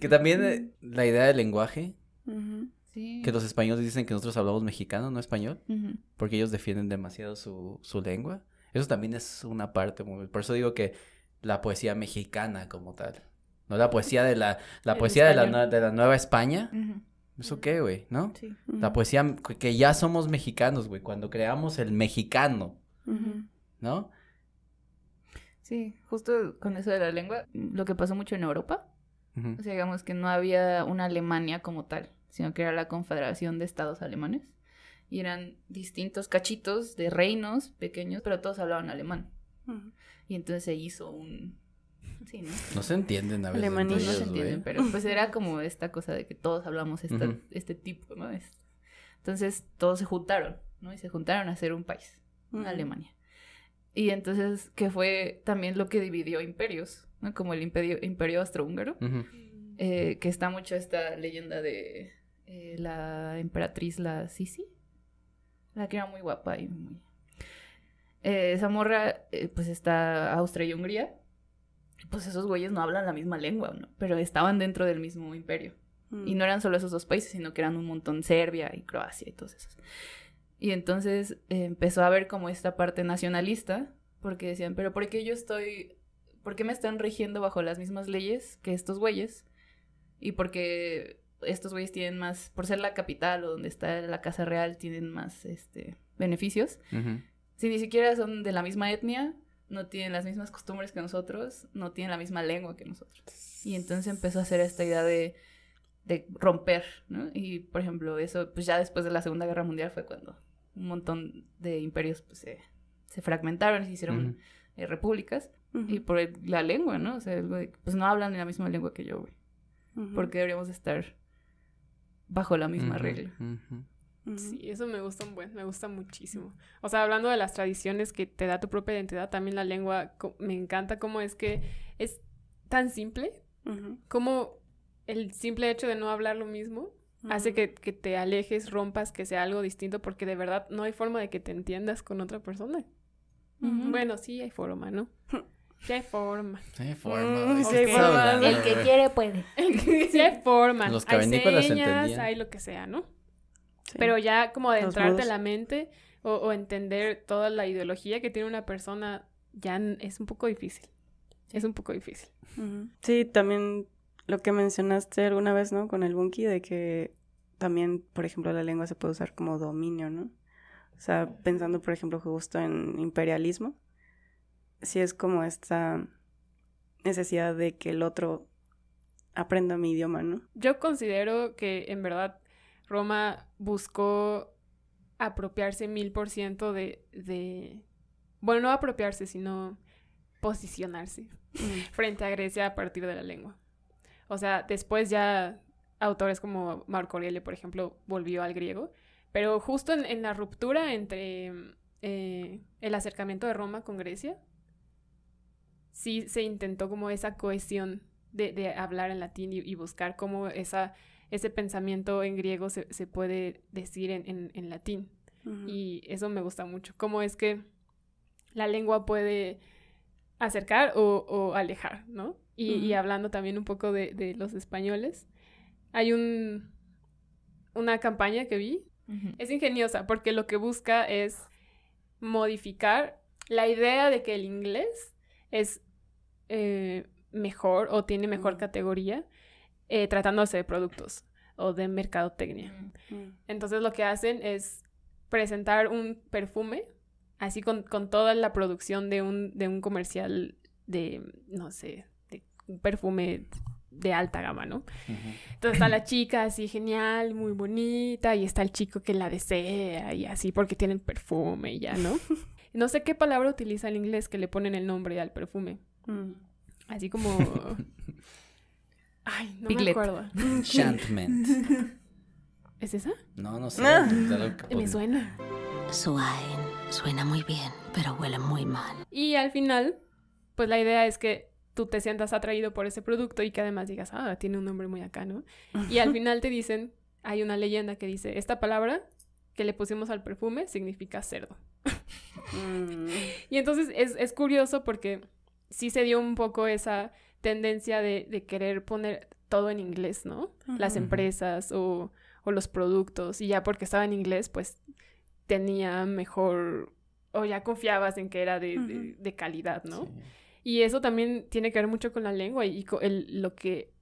Que también eh, la idea del lenguaje. Que los españoles dicen que nosotros hablamos mexicano, no español. Porque ellos defienden demasiado su, su lengua. Eso también es una parte muy... Por eso digo que la poesía mexicana como tal. La poesía de la, la poesía de la, de la, Nueva España. ¿Eso qué, güey? ¿No? La poesía que ya somos mexicanos, güey, cuando creamos el mexicano, ¿no? Sí, justo con eso de la lengua, lo que pasó mucho en Europa, o sea, digamos que no había una Alemania como tal, sino que era la Confederación de Estados Alemanes, y eran distintos cachitos de reinos pequeños, pero todos hablaban alemán. Y entonces se hizo un, ¿no? se entienden a veces. Alemaní no se entienden, pero pues era como esta cosa de que todos hablamos este tipo, ¿no? Entonces todos se juntaron, ¿no? Y se juntaron a hacer un país, una Alemania. Y entonces, que fue también lo que dividió imperios, ¿no? Como el imperio, imperio austrohúngaro, eh, que está mucho esta leyenda de eh, la emperatriz, la Sisi, la que era muy guapa y muy... Eh, esa morra, pues está Austria y Hungría, pues esos güeyes no hablan la misma lengua, pero estaban dentro del mismo imperio. Mm. Y no eran solo esos dos países, sino que eran un montón Serbia y Croacia y todos esos. Y entonces eh, empezó a ver como esta parte nacionalista, porque decían, pero ¿por qué yo estoy, por qué me están regiendo bajo las mismas leyes que estos güeyes? Y porque estos güeyes tienen más, por ser la capital o donde está la casa real, tienen más este, beneficios. Si ni siquiera son de la misma etnia, no tienen las mismas costumbres que nosotros, no tienen la misma lengua que nosotros. Y entonces empezó a hacer esta idea de, romper, ¿no? Y por ejemplo, eso, pues ya después de la Segunda Guerra Mundial fue cuando un montón de imperios pues, se, se, fragmentaron, se hicieron eh, repúblicas, y por la lengua, ¿no? O sea, pues no hablan la misma lengua que yo, güey. Porque deberíamos estar bajo la misma regla. Sí, eso me gusta un buen, me gusta muchísimo. O sea, hablando de las tradiciones que te da tu propia identidad, también la lengua, me encanta cómo es que es tan simple, como el simple hecho de no hablar lo mismo hace que, te alejes, rompas, que sea algo distinto, porque de verdad no hay forma de que te entiendas con otra persona. Bueno, sí hay forma, ¿no? Sí hay forma. Sí hay forma. Mm, el que quiere puede. sí hay forma. Los hay señas, hay lo que sea, ¿no? Pero ya como adentrarte en la mente o, entender toda la ideología que tiene una persona ya es un poco difícil. Es un poco difícil. Sí, también lo que mencionaste alguna vez, ¿no? Con el Bunky, de que también, por ejemplo, la lengua se puede usar como dominio, ¿no? O sea, pensando, por ejemplo, justo en imperialismo, si es como esta necesidad de que el otro aprenda mi idioma, ¿no? Yo considero que en verdad Roma buscó apropiarse mil por ciento de, bueno, no apropiarse, sino posicionarse mm. frente a Grecia a partir de la lengua. O sea, después ya autores como Marco Aurelio, por ejemplo, volvió al griego, pero justo en, la ruptura entre eh, el acercamiento de Roma con Grecia, sí se intentó como esa cohesión de, hablar en latín y buscar como esa ese pensamiento en griego se, puede decir en, latín. Y eso me gusta mucho. Cómo es que la lengua puede acercar o, alejar, ¿no? Y, hablando también un poco de, los españoles, hay un, una campaña que vi. Es ingeniosa porque lo que busca es modificar la idea de que el inglés es eh, mejor o tiene mejor categoría eh, tratándose de productos o de mercadotecnia. Mm, mm. Entonces lo que hacen es presentar un perfume, así con, toda la producción de un, de un comercial de, no sé, de un perfume de alta gama, ¿no? Entonces está la chica así genial, muy bonita, y está el chico que la desea y así porque tienen perfume y ya, ¿no? no sé qué palabra utiliza el inglés que le ponen el nombre al perfume. Mm. Así como Ay, no me acuerdo. Enchantment. ¿Es esa? No, no sé. Ah. me suena. suena muy bien, pero huele muy mal. Y al final, pues la idea es que tú te sientas atraído por ese producto y que además digas, ah, tiene un nombre muy acá, ¿no? Y al final te dicen, hay una leyenda que dice, esta palabra que le pusimos al perfume significa cerdo. Mm. y entonces es, es curioso porque sí se dio un poco esa tendencia de, querer poner todo en inglés, ¿no? Las empresas o, los productos. Y ya porque estaba en inglés, pues tenía mejor o ya confiabas en que era de, calidad, ¿no? Y eso también tiene que ver mucho con la lengua y, con el, lo que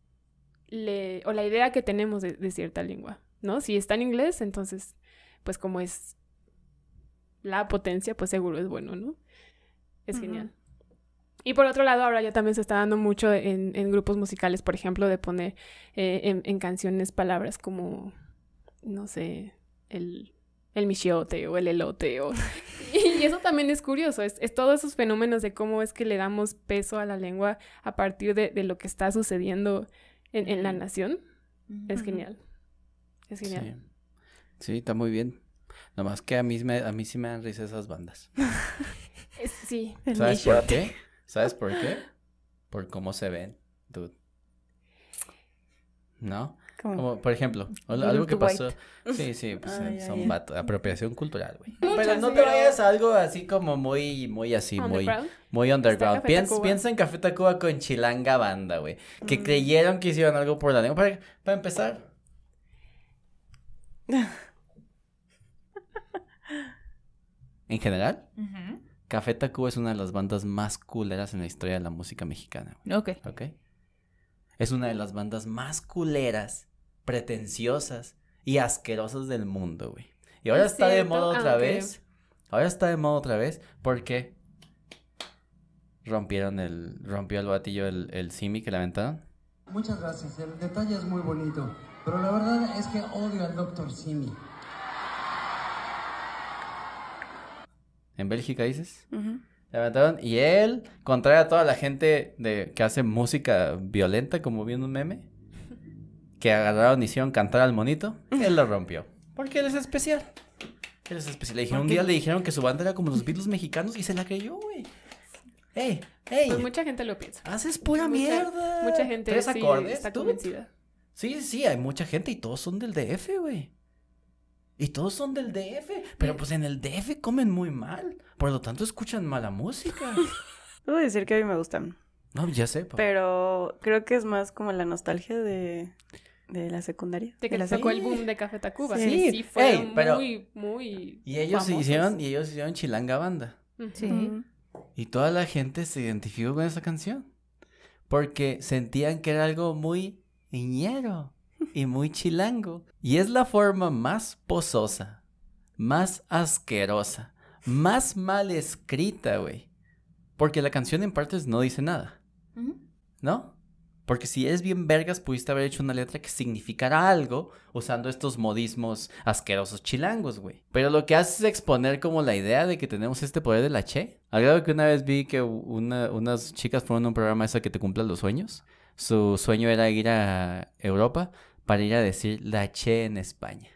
le, o la idea que tenemos de, cierta lengua, ¿no? Si está en inglés, entonces, pues como es la potencia, pues seguro es bueno, ¿no? Es genial. Y por otro lado, ahora ya también se está dando mucho en, en grupos musicales, por ejemplo, de poner eh, en, canciones palabras como, no sé, el, el michiote o el elote. y eso también es curioso, es, todos esos fenómenos de cómo es que le damos peso a la lengua a partir de, de lo que está sucediendo en, en la nación. Es genial. Es genial. Sí. está muy bien. más que a mí, a mí sí me dan risa esas bandas. sí, ¿Sabes por qué? ¿Sabes por qué? Por cómo se ven, dude. ¿No? Como, por ejemplo, algo que pasó. Sí, sí, pues eh, son vatos. apropiación cultural, güey. Pero no te vayas a algo así como muy, muy así, muy, muy underground. Piensa, piensa en Café Tacuba con Chilanga Banda, güey. Que mm. creyeron que hicieron algo por la lengua. Para, empezar. ¿En general? Uh Café Tacuba es una de las bandas más culeras en la historia de la música mexicana. Ok. Ok. Es una de las bandas más culeras, pretenciosas y asquerosas del mundo, güey. Y ahora está de moda otra vez. Ahora está de moda otra vez porque rompieron el, rompió el batillo el, simi que la aventaron. Muchas gracias, el detalle es muy bonito, pero la verdad es que odio al Dr. Simi. en Bélgica dices. Y él, contrario a toda la gente de, que hace música violenta, como viendo un meme, que agarraron y hicieron cantar al monito, él lo rompió. Porque él es especial. Él es especial. Le dijeron, un día le dijeron que su banda era como los Beatles mexicanos y se la creyó, güey. ¡Ey! ¡Ey! Pues mucha gente lo piensa. ¡Haces pura mierda! Mucha gente sí, está convencida. Sí, sí, hay mucha gente y todos son del DF, güey. Y todos son del DF, pero eh. pues en el DF comen muy mal, por lo tanto escuchan mala música. Puedo decir que a mí me gustan. No, ya sé. Pero creo que es más como la nostalgia de, la secundaria. De que la sacó el boom de Café Tacuba. Sí, sí, fue muy, muy. Y ellos se hicieron, y ellos hicieron Chilanga Banda. Sí. Y toda la gente se identificó con esa canción. Porque sentían que era algo muy ñero y muy chilango. Y es la forma más pozosa, más asquerosa, más mal escrita, güey. Porque la canción en partes no dice nada. ¿No? Porque si es bien vergas, pudiste haber hecho una letra que significara algo usando estos modismos asquerosos chilangos, güey. Pero lo que hace es exponer como la idea de que tenemos este poder de la che. Al grado que una vez vi que unas chicas fueron a un programa esa que te cumplan los sueños. Su sueño era ir a Europa para ir a decir la Che en España.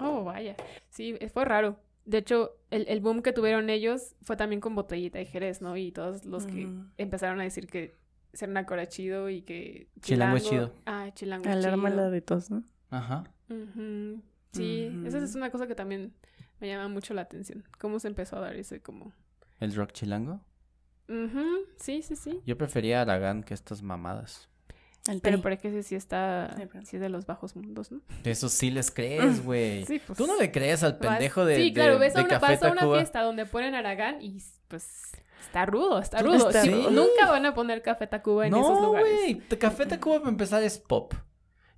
Oh, vaya. Sí, fue raro. De hecho, el, boom que tuvieron ellos fue también con Botellita y Jerez, ¿no? Y todos los que empezaron a decir que ser una chido y que... Chilango, es chido. Ah, chilango chido. de todos, ¿no? Ajá. Sí, esa es una cosa que también me llama mucho la atención. ¿Cómo se empezó a dar ese como... ¿El rock chilango? Sí, sí, sí. Yo prefería a Aragán que estas mamadas. Pero parece que sí, sí está. Sí, de los bajos mundos, ¿no? Eso sí les crees, mm, güey. Pues Tú no le crees al pendejo de. Sí, claro, ves a una, vas a una fiesta donde ponen Aragán y pues. Está rudo, está rudo. Nunca van a poner Café Tacuba en esos lugares. No, güey. Café Tacuba para empezar es pop.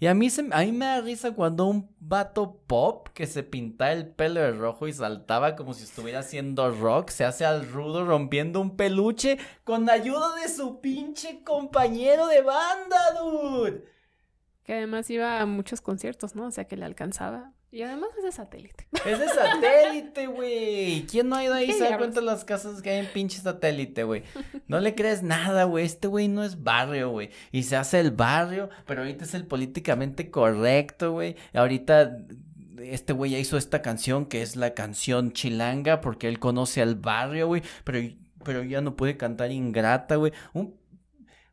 Y a mí, a me da risa cuando un vato pop que se pintaba el pelo de rojo y saltaba como si estuviera haciendo rock, se hace al rudo rompiendo un peluche con ayuda de su pinche compañero de banda, dude. Que además iba a muchos conciertos, ¿no? O sea, que le alcanzaba. Y además es de satélite. Es de satélite, güey. ¿Quién no ha ido ahí se da cuenta las casas que hay en pinche satélite, güey? No le crees nada, güey. Este güey no es barrio, güey. Y se hace el barrio, pero ahorita es el políticamente correcto, güey. Ahorita este güey ya hizo esta canción que es la canción chilanga porque él conoce al barrio, güey. Pero pero ya no puede cantar ingrata, güey. Un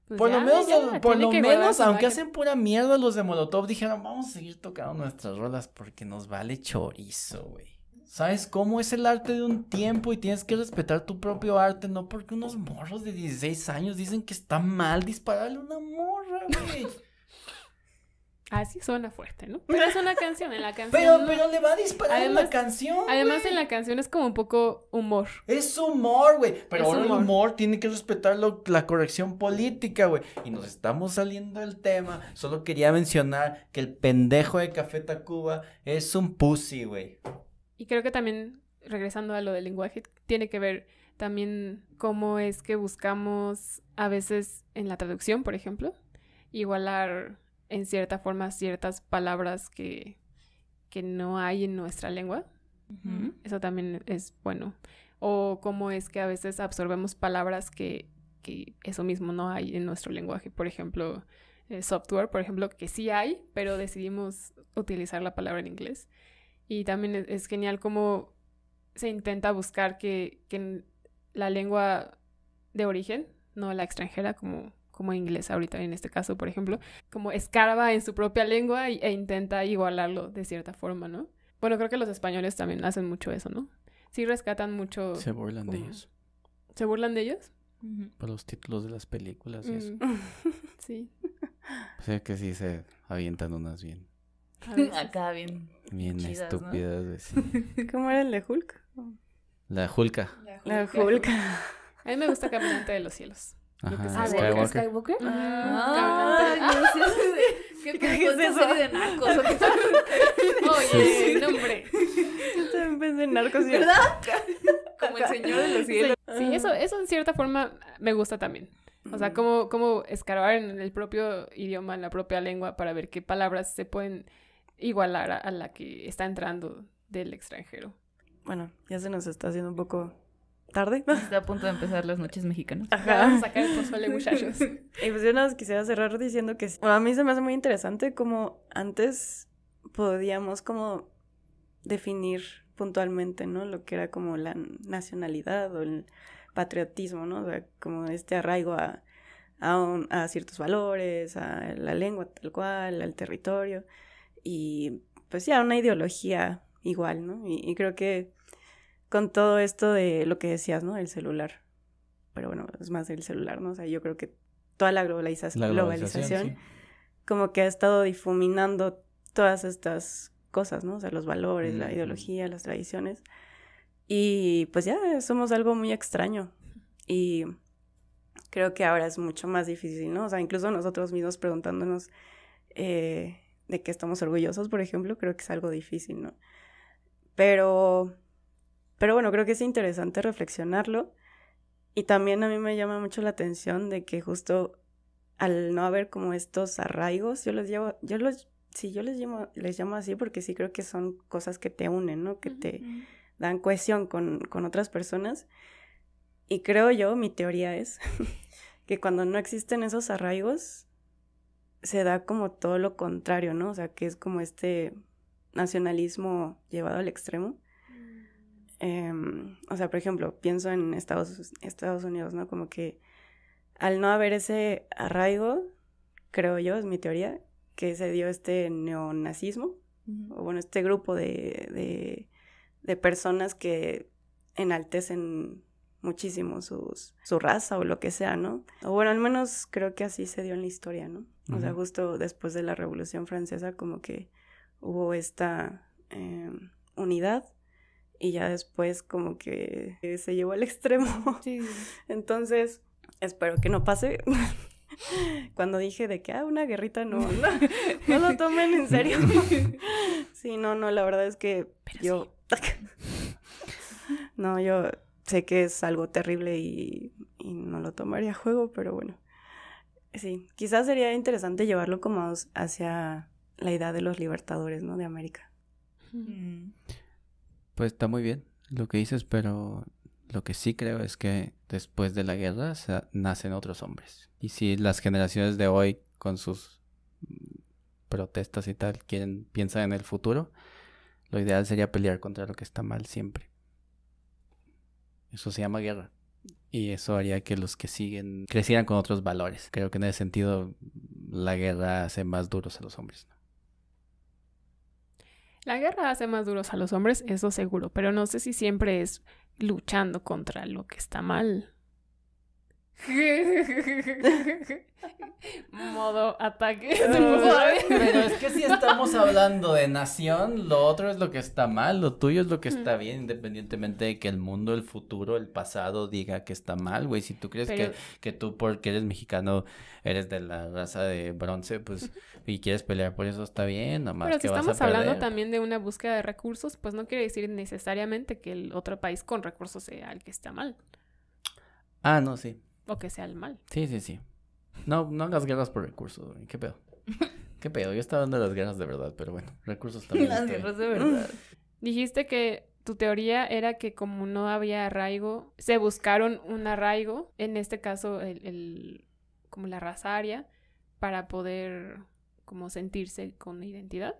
pues por lo menos, por lo menos aunque hacen pura mierda los de Molotov, dijeron, vamos a seguir tocando nuestras rolas porque nos vale chorizo, güey. ¿Sabes cómo es el arte de un tiempo y tienes que respetar tu propio arte? No porque unos morros de 16 años dicen que está mal dispararle una morra, güey. Así suena fuerte, ¿no? Pero es una canción, en la canción. Pero, pero le va a disparar en la canción. Además, en la canción es como un poco humor. Es humor, güey. Pero ahora humor. el humor tiene que respetar la corrección política, güey. Y nos estamos saliendo del tema. Solo quería mencionar que el pendejo de Café Tacuba es un pussy, güey. Y creo que también, regresando a lo del lenguaje, tiene que ver también cómo es que buscamos a veces en la traducción, por ejemplo, igualar en cierta forma ciertas palabras que, que no hay en nuestra lengua. Eso también es bueno. O cómo es que a veces absorbemos palabras que, eso mismo no hay en nuestro lenguaje. Por ejemplo, eh, software, por ejemplo, que sí hay, pero decidimos utilizar la palabra en inglés. Y también e, es, genial cómo se intenta buscar que, que la lengua de origen, no la extranjera, como como inglés ahorita en este caso, por ejemplo, como escarba en su propia lengua e intenta igualarlo de cierta forma, ¿no? Bueno, creo que los españoles también hacen mucho eso, ¿no? Sí rescatan mucho... Se burlan de ellos. ¿Se burlan de ellos? Por los títulos de las películas y mm. sí. O sea que sí se avientan unas bien. Acá bien. Bien estúpidas, ¿Cómo era el de Hulk? La Hulka. La Hulka. A mí me gusta Caminante de los Cielos. Ajá, ah, Skywalker. Ah, ah no, ¿Qué, ¿Qué, ¿qué es de narcos? Oye, no, nombre. Yo también pensé en narcos. ¿Verdad? Como el señor de los cielos. Sí, eso, eso en cierta forma me gusta también. O sea, mm. como como escarbar en el propio idioma, en la propia lengua, para ver qué palabras se pueden igualar a la que está entrando del extranjero. Bueno, ya se nos está haciendo un poco tarde. Está a punto de empezar las noches mexicanas. Ajá. Vamos a sacar el de muchachos. y pues yo nada más quisiera cerrar diciendo que a mí se me hace muy interesante como antes podíamos como definir puntualmente, ¿no? Lo que era como la nacionalidad o el patriotismo, ¿no? como este arraigo a, a, ciertos valores, a la lengua tal cual, al territorio y pues ya una ideología igual, ¿no? y creo que con todo esto de lo que decías, ¿no? El celular. Pero bueno, es más del celular, ¿no? O sea, yo creo que toda la, la globalización, como que ha estado difuminando todas estas cosas, ¿no? O sea, los valores, la ideología, las tradiciones. Y pues ya somos algo muy extraño. Y creo que ahora es mucho más difícil, ¿no? O sea, incluso nosotros mismos preguntándonos eh, de qué estamos orgullosos, por ejemplo, creo que es algo difícil, ¿no? Pero pero bueno, creo que es interesante reflexionarlo. Y también a mí me llama mucho la atención de que justo al no haber como estos arraigos, yo los llevo, yo los, yo les llamo, les llamo así porque sí creo que son cosas que te unen, ¿no? Que te dan cohesión con, con otras personas. Y creo yo, mi teoría es que cuando no existen esos arraigos, se da como todo lo contrario, ¿no? O sea, que es como este nacionalismo llevado al extremo Em, o sea, por ejemplo, pienso en Estados, Estados Unidos, ¿no? Como que al no haber ese arraigo, creo yo, es mi teoría, que se dio este neonazismo, o bueno, este grupo de, de, personas que enaltecen muchísimo sus, su raza o lo que sea, ¿no? O bueno, al menos creo que así se dio en la historia, ¿no? O sea, justo después de la Revolución Francesa como que hubo esta em, unidad y ya después como que eh, se llevó al extremo. Entonces, espero que no pase. Cuando dije de que, ah, una guerrita, no, no, no lo tomen en serio. Sí, no, no, la verdad es que yo... No, yo sé que es algo terrible y, no lo tomaría a juego, pero bueno. Sí, quizás sería interesante llevarlo como hacia la idea de los libertadores, ¿no? De América. Mm. Mm. Pues está muy bien lo que dices, pero lo que sí creo es que después de la guerra nacen otros hombres. Y si las generaciones de hoy con sus protestas y tal quieren piensan en el futuro, lo ideal sería pelear contra lo que está mal siempre. Eso se llama guerra. Y eso haría que los que siguen crecieran con otros valores. Creo que en ese sentido la guerra hace más duros a los hombres. La guerra hace más duros a los hombres, eso seguro, pero no sé si siempre es luchando contra lo que está mal. Modo ataque. Pero es que si estamos hablando de nación, lo otro es lo que está mal, lo tuyo es lo que está bien, independientemente de que el mundo, el futuro, el pasado diga que está mal, güey. Si tú crees que, que tú, porque eres mexicano, eres de la raza de bronce, pues, y quieres pelear por eso, está bien, nomás. Pero si estamos hablando también de una búsqueda de recursos, pues no quiere decir necesariamente que el otro país con recursos sea el que está mal. Ah, no, sí. O que sea el mal. Sí, sí, sí. No, no hagas guerras por recursos, ¿Qué pedo? ¿Qué pedo? Yo estaba dando las guerras de verdad, pero bueno, recursos también. las guerras de verdad. Dijiste que tu teoría era que como no había arraigo, se buscaron un arraigo, en este caso el, como la raza aria, para poder como sentirse con identidad.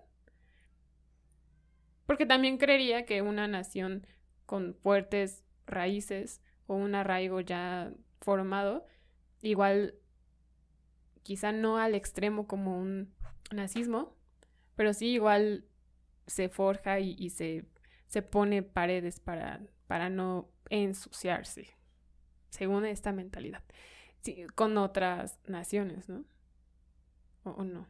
Porque también creería que una nación con fuertes raíces o un arraigo ya formado, igual quizá no al extremo como un nazismo, pero sí igual se forja y, se, se, pone paredes para, para no ensuciarse, según esta mentalidad, sí, con otras naciones, ¿no? o, no?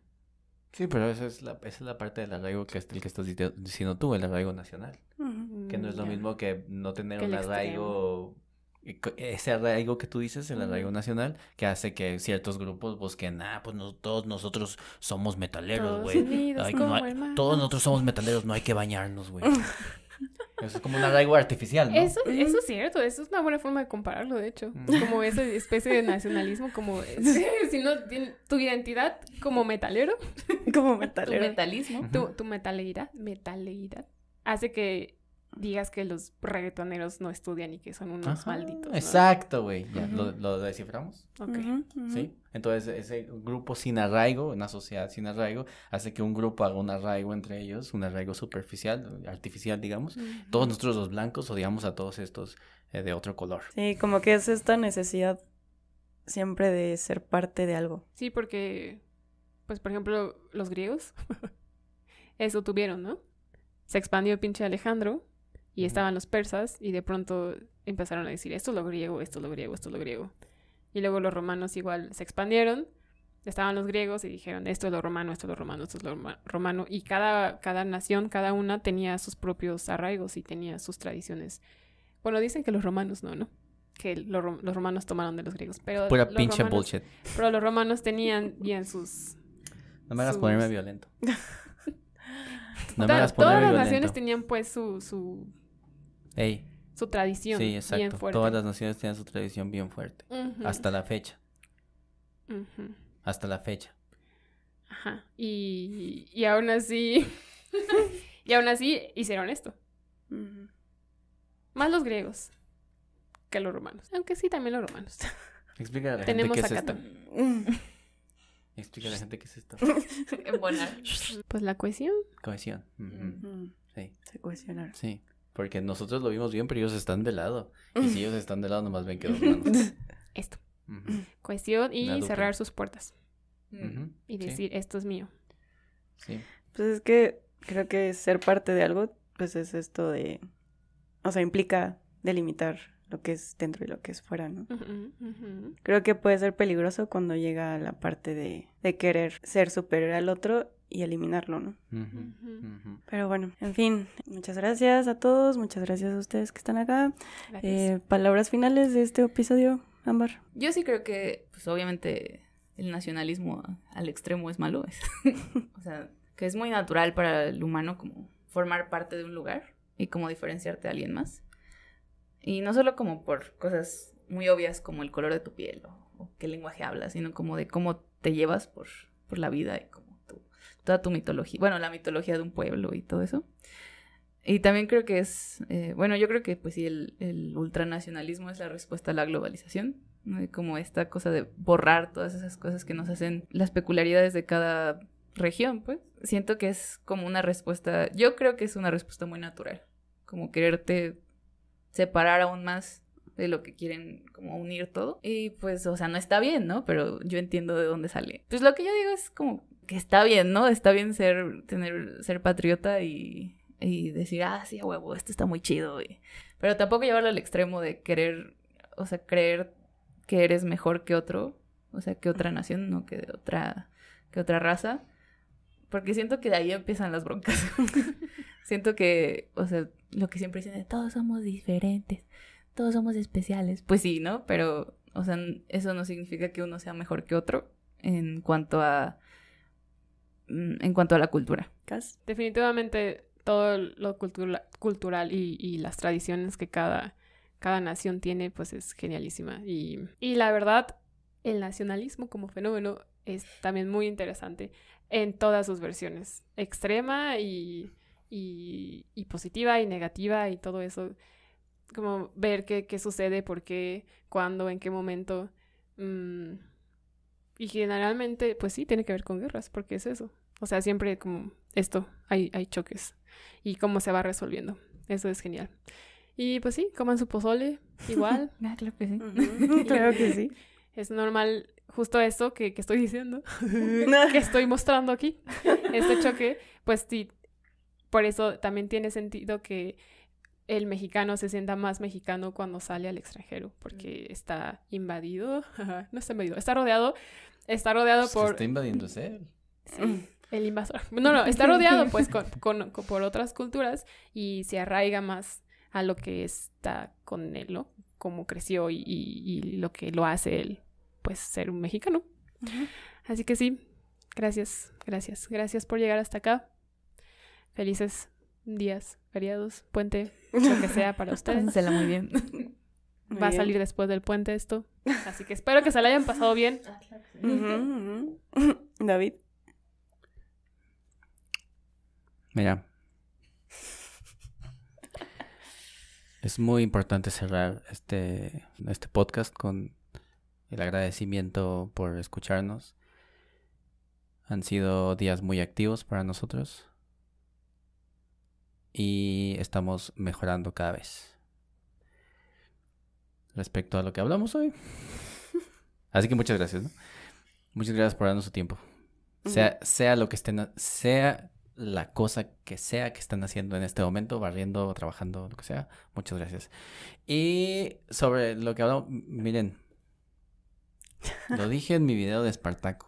Sí, pero esa es la, es la parte del arraigo que, es el que estás diciendo tú, el arraigo nacional. que no es lo mm, mismo que no tener un arraigo ese arraigo que tú dices, el arraigo nacional, que hace que ciertos grupos busquen, ah, pues todos nosotros somos metaleros, güey. Todos, todos nosotros somos metaleros, no hay que bañarnos, güey. Eso es como un arraigo artificial, ¿no? Eso, es cierto, eso es una buena forma de compararlo, de hecho. Como esa especie de nacionalismo, como eh, si no tu identidad como metalero. Como metalero. metalismo. Tu, tu metaleidad, metaleidad hace que digas que los reggaetoneros no estudian y que son unos malditos. Exacto, güey. ya ¿Lo, desciframos? Ok. Sí. Entonces, ese grupo sin arraigo, una sociedad sin arraigo, hace que un grupo haga un arraigo entre ellos, un arraigo superficial, artificial, digamos. Todos nosotros los blancos odiamos a todos estos eh, de otro color. Sí, como que es esta necesidad siempre de ser parte de algo. Sí, porque, pues, por ejemplo, los griegos, eso tuvieron, ¿no? Se expandió el pinche Alejandro, y estaban los persas y de pronto empezaron a decir esto es lo griego, esto es lo griego, esto es lo griego. Y luego los romanos igual se expandieron, estaban los griegos y dijeron esto es lo romano, esto es lo romano, esto es lo romano. Y cada, cada nación, cada una tenía sus propios arraigos y tenía sus tradiciones. Bueno, dicen que los romanos no, ¿no? Que los romanos tomaron de los griegos. Pero los romanos, Pero los romanos tenían bien sus... No me hagas ponerme violento. todas las naciones tenían pues su, su tradición. Bien fuerte. Todas las naciones tienen su tradición bien fuerte. Hasta la fecha. Hasta la fecha. Ajá. Y, aún así. y aún así hicieron esto. Más los griegos que los romanos. Aunque sí, también los romanos. Explica a la gente qué es esto. Explica a la gente qué es esto. pues la cohesión. Cohesión. Sí. Se cohesionaron. Sí. Porque nosotros lo vimos bien, pero ellos están de lado. Y si ellos están de lado, nomás ven que dos manos. Esto. Cuestión y cerrar sus puertas. Y decir, esto es mío. Sí. Pues es que creo que ser parte de algo, pues es esto de. O sea, implica delimitar lo que es dentro y lo que es fuera, ¿no? Creo que puede ser peligroso cuando llega la parte de, de, querer ser superior al otro y eliminarlo, ¿no? Pero bueno, en fin, muchas gracias a todos, muchas gracias a ustedes que están acá. Eh, palabras finales de este episodio, Ámbar. Yo sí creo que, pues obviamente, el nacionalismo al extremo es malo. o sea, que es muy natural para el humano como formar parte de un lugar y como diferenciarte de alguien más. Y no solo como por cosas muy obvias como el color de tu piel o, qué lenguaje hablas, sino como de cómo te llevas por, por la vida y como toda tu mitología, bueno, la mitología de un pueblo y todo eso. Y también creo que es, eh, bueno, yo creo que pues sí, el, ultranacionalismo es la respuesta a la globalización, ¿no? como esta cosa de borrar todas esas cosas que nos hacen las peculiaridades de cada región, pues. Siento que es como una respuesta, yo creo que es una respuesta muy natural, como quererte separar aún más de lo que quieren como unir todo. Y pues, o sea, no está bien, ¿no? Pero yo entiendo de dónde sale. Pues lo que yo digo es como que está bien, ¿no? Está bien ser, tener, ser patriota y, decir, ah, sí, huevo, esto está muy chido. Pero tampoco llevarlo al extremo de querer, o sea, creer que eres mejor que otro, o sea, que otra nación, no que otra, que otra raza. Porque siento que de ahí empiezan las broncas. siento que, o sea, lo que siempre dicen es, todos somos diferentes, todos somos especiales. Pues sí, ¿no? Pero, o sea, eso no significa que uno sea mejor que otro en cuanto a Mm, en cuanto a la cultura. Definitivamente todo lo cultura, cultural y, las tradiciones que cada, cada nación tiene, pues es genialísima. Y, la verdad, el nacionalismo como fenómeno es también muy interesante en todas sus versiones, extrema y, positiva y negativa y todo eso, como ver qué, qué sucede, por qué, cuándo, en qué momento. Mm, y generalmente, pues sí, tiene que ver con guerras, porque es eso. O sea, siempre como esto, hay, hay choques y cómo se va resolviendo. Eso es genial. Y pues sí, coman su pozole, igual. Ah, claro que sí. claro que sí. Es normal justo esto que, que estoy diciendo, que estoy mostrando aquí, este choque, pues sí, por eso también tiene sentido que el mexicano se sienta más mexicano cuando sale al extranjero, porque está invadido, no está invadido, está rodeado está rodeado pues por... Se está invadiéndose él. Sí, el invasor. No, no, está rodeado pues con, por otras culturas y se arraiga más a lo que está con él, ¿no? Cómo creció y, lo que lo hace él, pues ser un mexicano. Así que sí, gracias, gracias, gracias por llegar hasta acá. Felices días, feriados, puente, lo que sea para ustedes. Pásensela muy bien. Va a salir después del puente esto. Así que espero que se la hayan pasado bien. Ah, David. Mira. Es muy importante cerrar este, este podcast con el agradecimiento por escucharnos. Han sido días muy activos para nosotros y estamos mejorando cada vez respecto a lo que hablamos hoy. Así que muchas gracias, ¿no? Muchas gracias por darnos su tiempo. Sea, sea lo que estén, sea la cosa que sea que están haciendo en este momento, barriendo, trabajando, lo que sea. Muchas gracias. Y sobre lo que hablamos, miren, lo dije en mi video de Espartaco.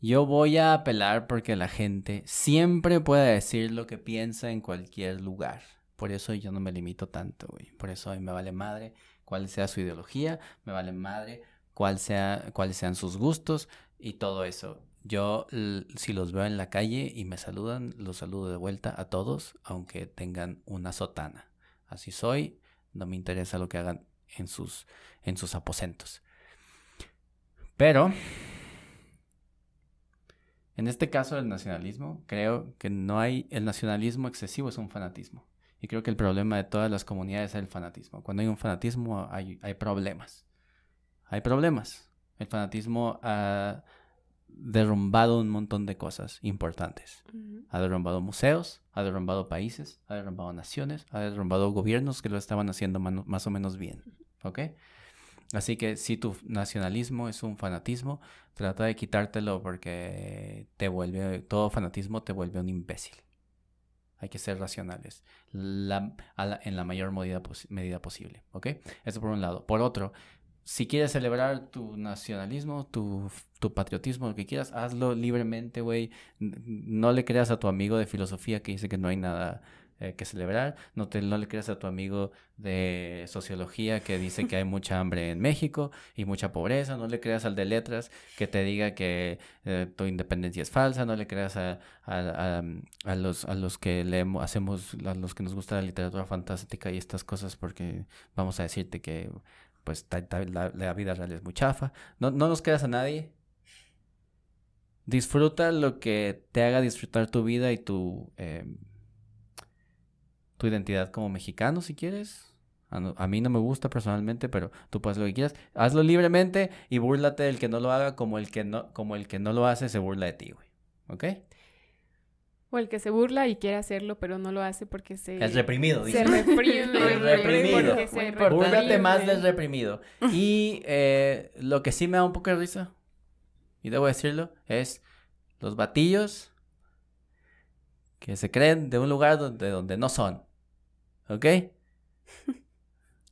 Yo voy a apelar porque la gente siempre pueda decir lo que piensa en cualquier lugar. Por eso yo no me limito tanto, güey. Por eso a me vale madre cuál sea su ideología, me vale madre cuál sea, cuáles sean sus gustos y todo eso. Yo si los veo en la calle y me saludan, los saludo de vuelta a todos, aunque tengan una sotana. Así soy, no me interesa lo que hagan en sus, en sus aposentos. Pero, en este caso del nacionalismo, creo que no hay, el nacionalismo excesivo es un fanatismo. Y creo que el problema de todas las comunidades es el fanatismo. Cuando hay un fanatismo hay, problemas. Hay problemas. El fanatismo ha derrumbado un montón de cosas importantes. Ha derrumbado museos, ha derrumbado países, ha derrumbado naciones, ha derrumbado gobiernos que lo estaban haciendo más o menos bien. ¿Ok? Así que si tu nacionalismo es un fanatismo, trata de quitártelo porque te vuelve, todo fanatismo te vuelve un imbécil hay que ser racionales en la mayor medida, medida posible. ¿Ok? Eso por un lado. Por otro, si quieres celebrar tu nacionalismo, tu, tu, patriotismo, lo que quieras, hazlo libremente, güey. No le creas a tu amigo de filosofía que dice que no hay nada eh, que celebrar, no, te, le creas a tu amigo de sociología que dice que hay mucha hambre en México y mucha pobreza, no le creas al de letras que te diga que eh, tu independencia es falsa, no le creas a, a, los, a los que leemos, hacemos, a los que nos gusta la literatura fantástica y estas cosas porque vamos a decirte que pues la, vida real es muy chafa, no, no nos creas a nadie, disfruta lo que te haga disfrutar tu vida y tu eh, tu identidad como mexicano si quieres. A, mí no me gusta personalmente, pero tú puedes lo que quieras. Hazlo libremente y búrlate del que no lo haga como el que no, como el que no lo hace se burla de ti, güey. ¿Ok? O el que se burla y quiere hacerlo, pero no lo hace porque se... Es reprimido, Se más del reprimido. Y eh, lo que sí me da un poco de risa, y debo decirlo, es los batillos que se creen de un lugar donde, donde no son. ¿Ok?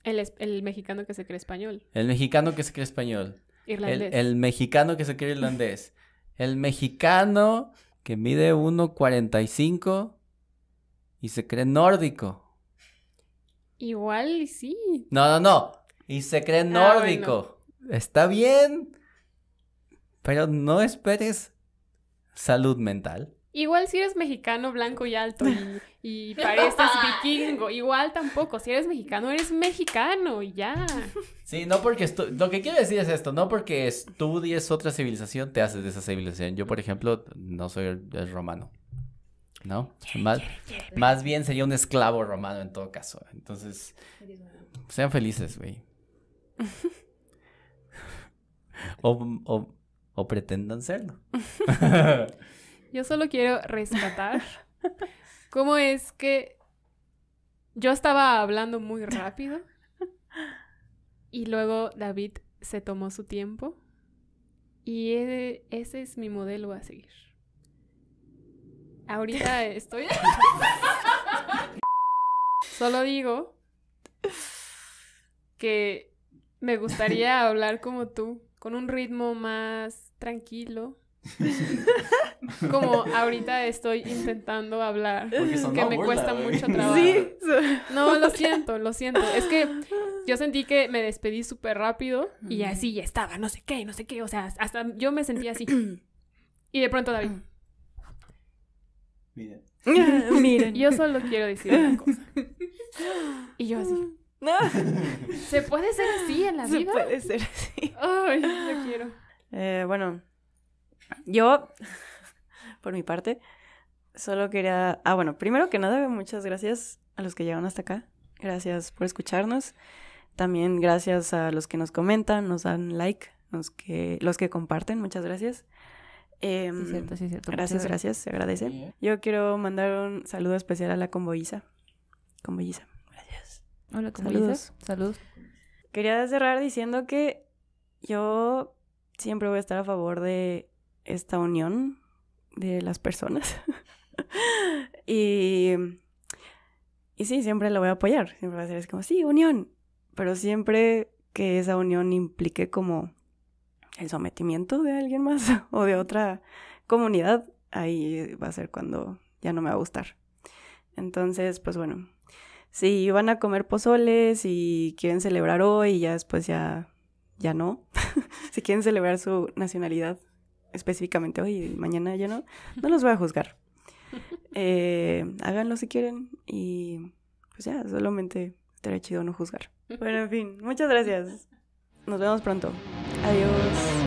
El, mexicano que se cree español. El mexicano que se cree español. Irlandés. El, mexicano que se cree irlandés. El mexicano que mide 1,45 y se cree nórdico. Igual sí. No, no, no. Y se cree ah, nórdico. Está bien. Pero no esperes salud mental. Igual si eres mexicano, blanco y alto y, pareces vikingo, igual tampoco. Si eres mexicano, eres mexicano y ya. Sí, no porque lo que quiero decir es esto, no porque estudies otra civilización te haces de esa civilización. Yo, por ejemplo, no soy romano. ¿No? más, más bien sería un esclavo romano en todo caso. Entonces, sean felices, güey. o, o pretendan serlo. Yo solo quiero rescatar cómo es que yo estaba hablando muy rápido y luego David se tomó su tiempo y ese, ese es mi modelo a seguir. Ahorita estoy... solo digo que me gustaría hablar como tú, con un ritmo más tranquilo, Como ahorita estoy intentando hablar, que me cuesta mucho trabajo. No, lo siento, lo siento. Es que yo sentí que me despedí súper rápido y así ya estaba, no sé qué, no sé qué. O sea, hasta yo me sentí así. Y de pronto David. Miren. Yo solo quiero decir una cosa. Y yo así. ¿Se puede ser así en la vida? Se puede ser así. Ay, yo quiero. Eh, bueno, yo, por mi parte, solo quería... Ah, bueno, primero que nada, muchas gracias a los que llegan hasta acá. Gracias por escucharnos. También gracias a los que nos comentan, nos dan like, los que, los que comparten, muchas gracias. Em, cierto, cierto. Gracias, gracias, se agradece. Eh. Yo quiero mandar un saludo especial a la convoyiza. Comboiza, gracias. Hola, Saludos. Quería cerrar diciendo que yo siempre voy a estar a favor de esta unión de las personas. y, y sí, siempre la voy a apoyar, siempre va a ser como, sí, unión, pero siempre que esa unión implique como el sometimiento de alguien más o de otra comunidad, ahí va a ser cuando ya no me va a gustar. Entonces, pues bueno, si van a comer pozoles y quieren celebrar hoy ya después ya, ya no, si quieren celebrar su nacionalidad específicamente hoy y mañana ya no, no los voy a juzgar. Eh, háganlo si quieren y pues ya, solamente estaría chido no juzgar. Bueno, en fin, muchas gracias. Nos vemos pronto. Adiós.